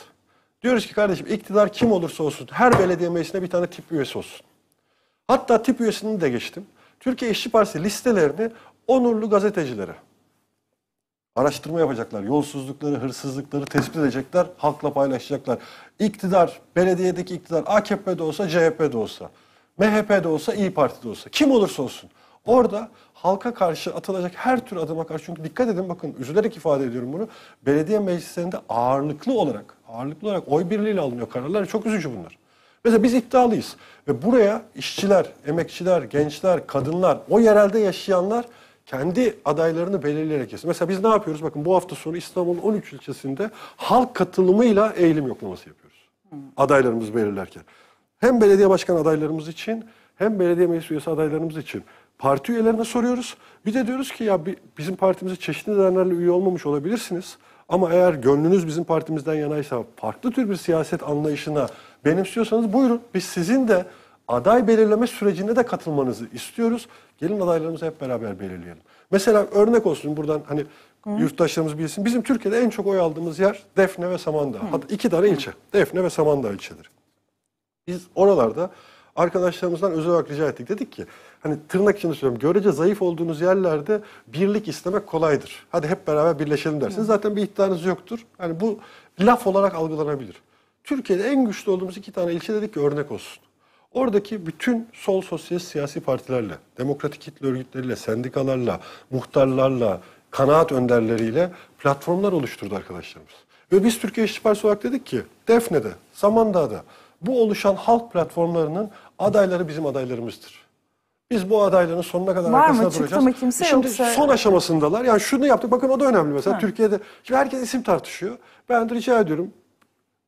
Diyoruz ki kardeşim iktidar kim olursa olsun her belediye meclisinde bir tane tip üyesi olsun. Hatta tip üyesini de geçtim. Türkiye İşçi Partisi listelerini onurlu gazetecilere araştırma yapacaklar. Yolsuzlukları, hırsızlıkları tespit edecekler, halkla paylaşacaklar. İktidar, belediyedeki iktidar AKP'de olsa, CHP'de olsa, MHP'de olsa, İyi Parti'de olsa, kim olursa olsun. Orada halka karşı atılacak her tür adıma karşı çünkü dikkat edin bakın üzülerek ifade ediyorum bunu. Belediye meclislerinde ağırlıklı olarak ağırlıklı olarak oy birliğiyle alınıyor kararlar. Çok üzücü bunlar. Mesela biz iddialıyız ve buraya işçiler, emekçiler, gençler, kadınlar, o yerelde yaşayanlar kendi adaylarını belirleyerek yesin. Mesela biz ne yapıyoruz? Bakın bu hafta sonu İstanbul'un 13 ilçesinde halk katılımıyla eğilim yoklaması yapıyoruz. Hmm. Adaylarımızı belirlerken. Hem belediye başkan adaylarımız için hem belediye meclis üyesi adaylarımız için parti üyelerine soruyoruz. Bir de diyoruz ki ya bizim partimize çeşitli nedenlerle üye olmamış olabilirsiniz. Ama eğer gönlünüz bizim partimizden yanaysa farklı tür bir siyaset anlayışına benimsiyorsanız buyurun biz sizin de aday belirleme sürecinde de katılmanızı istiyoruz. Gelin adaylarımızı hep beraber belirleyelim. Mesela örnek olsun buradan hani Hı. yurttaşlarımız bilsin. Bizim Türkiye'de en çok oy aldığımız yer Defne ve Samandağ. Hı. Hatta iki tane ilçe. Defne ve Samandağ ilçeleri. Biz oralarda arkadaşlarımızdan özel olarak rica ettik. Dedik ki hani tırnak içinde söylüyorum görece zayıf olduğunuz yerlerde birlik istemek kolaydır. Hadi hep beraber birleşelim dersiniz. Zaten bir iddianız yoktur. Hani bu laf olarak algılanabilir. Türkiye'de en güçlü olduğumuz iki tane ilçe dedik ki örnek olsun. Oradaki bütün sol sosyalist siyasi partilerle, demokratik kitle örgütleriyle, sendikalarla, muhtarlarla, kanaat önderleriyle platformlar oluşturdu arkadaşlarımız. Ve biz Türkiye İşçi Partisi olarak dedik ki Defne'de, Samandağ'da bu oluşan halk platformlarının adayları bizim adaylarımızdır. Biz bu adaylığının sonuna kadar Var arkasında mı? Çıktı mı kimse Şimdi yoksa- son aşamasındalar. Yani şunu yaptık. Bakın o da önemli mesela. Türkiye'de şimdi herkes isim tartışıyor. Ben de rica ediyorum.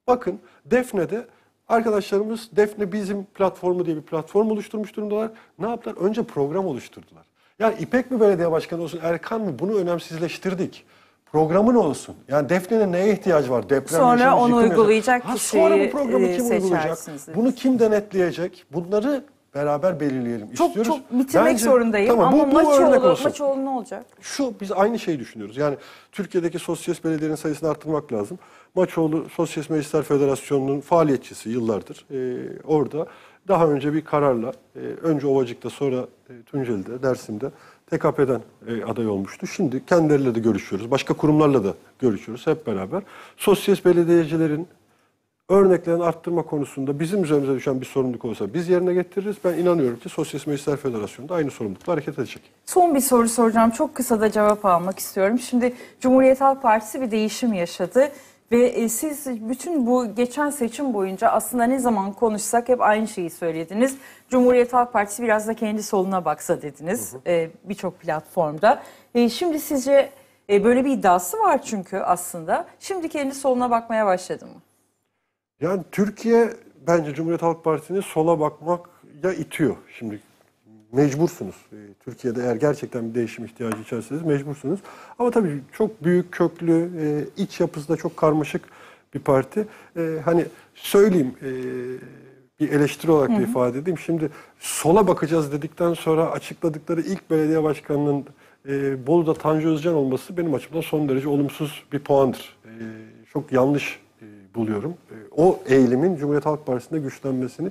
Bakın Defne'de arkadaşlarımız Defne Bizim platformu diye bir platform oluşturmuş durumdalar. Ne yaptılar? Önce program oluşturdular. Yani İpek mi belediye başkanı olsun, Erkan mı bunu önemsizleştirdik. Programın olsun. Yani Defne'nin neye ihtiyacı var? Deprem Sonra yaşamış, onu uygulayacak Ha, Sonra bu programı kim e, uygulayacak? Bunu kim denetleyecek? Bunları beraber belirleyelim çok, istiyoruz. Çok bitirmek Bence, zorundayım tamam, ama bu, bu Maçoğlu, Maçoğlu ne olacak? Şu biz aynı şeyi düşünüyoruz. Yani Türkiye'deki sosyalist belediyelerin sayısını arttırmak lazım. Maçoğlu Sosyalist Meclisler Federasyonu'nun faaliyetçisi yıllardır. Ee, orada daha önce bir kararla e, önce Ovacık'ta sonra e, Tunceli'de, Dersim'de TKP'den e, aday olmuştu. Şimdi kendileriyle de görüşüyoruz. Başka kurumlarla da görüşüyoruz hep beraber. Sosyalist belediyecilerin Örneklerin arttırma konusunda bizim üzerimize düşen bir sorumluluk olsa biz yerine getiririz. Ben inanıyorum ki Sosyalist Meclisler Federasyonu'nda aynı sorumlulukla hareket edecek. Son bir soru soracağım. Çok kısa da cevap almak istiyorum. Şimdi Cumhuriyet Halk Partisi bir değişim yaşadı. Ve e, siz bütün bu geçen seçim boyunca aslında ne zaman konuşsak hep aynı şeyi söylediniz. Cumhuriyet Halk Partisi biraz da kendi soluna baksa dediniz e, birçok platformda. E, şimdi sizce böyle bir iddiası var çünkü aslında. Şimdi kendi soluna bakmaya başladı mı? Yani Türkiye bence Cumhuriyet Halk Partisi'ni sola bakmak ya itiyor. Şimdi mecbursunuz. Ee, Türkiye'de eğer gerçekten bir değişim ihtiyacı içerisiniz mecbursunuz. Ama tabii çok büyük, köklü, e, iç yapısı da çok karmaşık bir parti. E, hani söyleyeyim e, bir eleştiri olarak da ifade edeyim. Şimdi sola bakacağız dedikten sonra açıkladıkları ilk belediye başkanının Bolu'da Tanju Özcan olması benim açımdan son derece olumsuz bir puandır. Çok yanlış buluyorum. E, o eğilimin Cumhuriyet Halk Partisi'nde güçlenmesini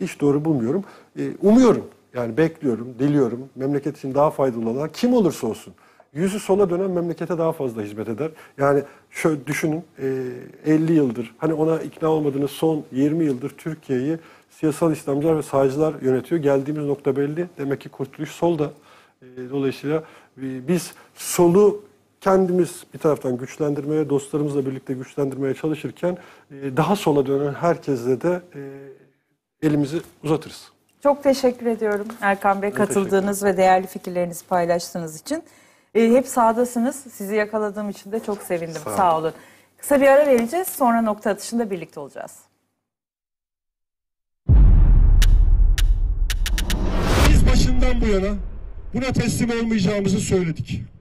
hiç doğru bulmuyorum. E, umuyorum, yani bekliyorum, diliyorum. Memleket için daha faydalı olan kim olursa olsun yüzü sola dönen memlekete daha fazla hizmet eder. Yani şöyle düşünün 50 e, yıldır hani ona ikna olmadığınız son 20 yıldır Türkiye'yi siyasal İslamcılar ve sağcılar yönetiyor. Geldiğimiz nokta belli. Demek ki kurtuluş solda. Dolayısıyla biz solu kendimiz bir taraftan güçlendirmeye, dostlarımızla birlikte güçlendirmeye çalışırken e, daha sola dönen herkesle de e, elimizi uzatırız. Çok teşekkür ediyorum Erkan Bey katıldığınız ve değerli fikirlerinizi paylaştığınız için. E, hep sahadasınız. Sizi yakaladığım için de çok sevindim. Sağ olun. Sağ olun. Kısa bir ara vereceğiz. Sonra nokta atışında birlikte olacağız. Biz başından bu yana buna teslim olmayacağımızı söyledik.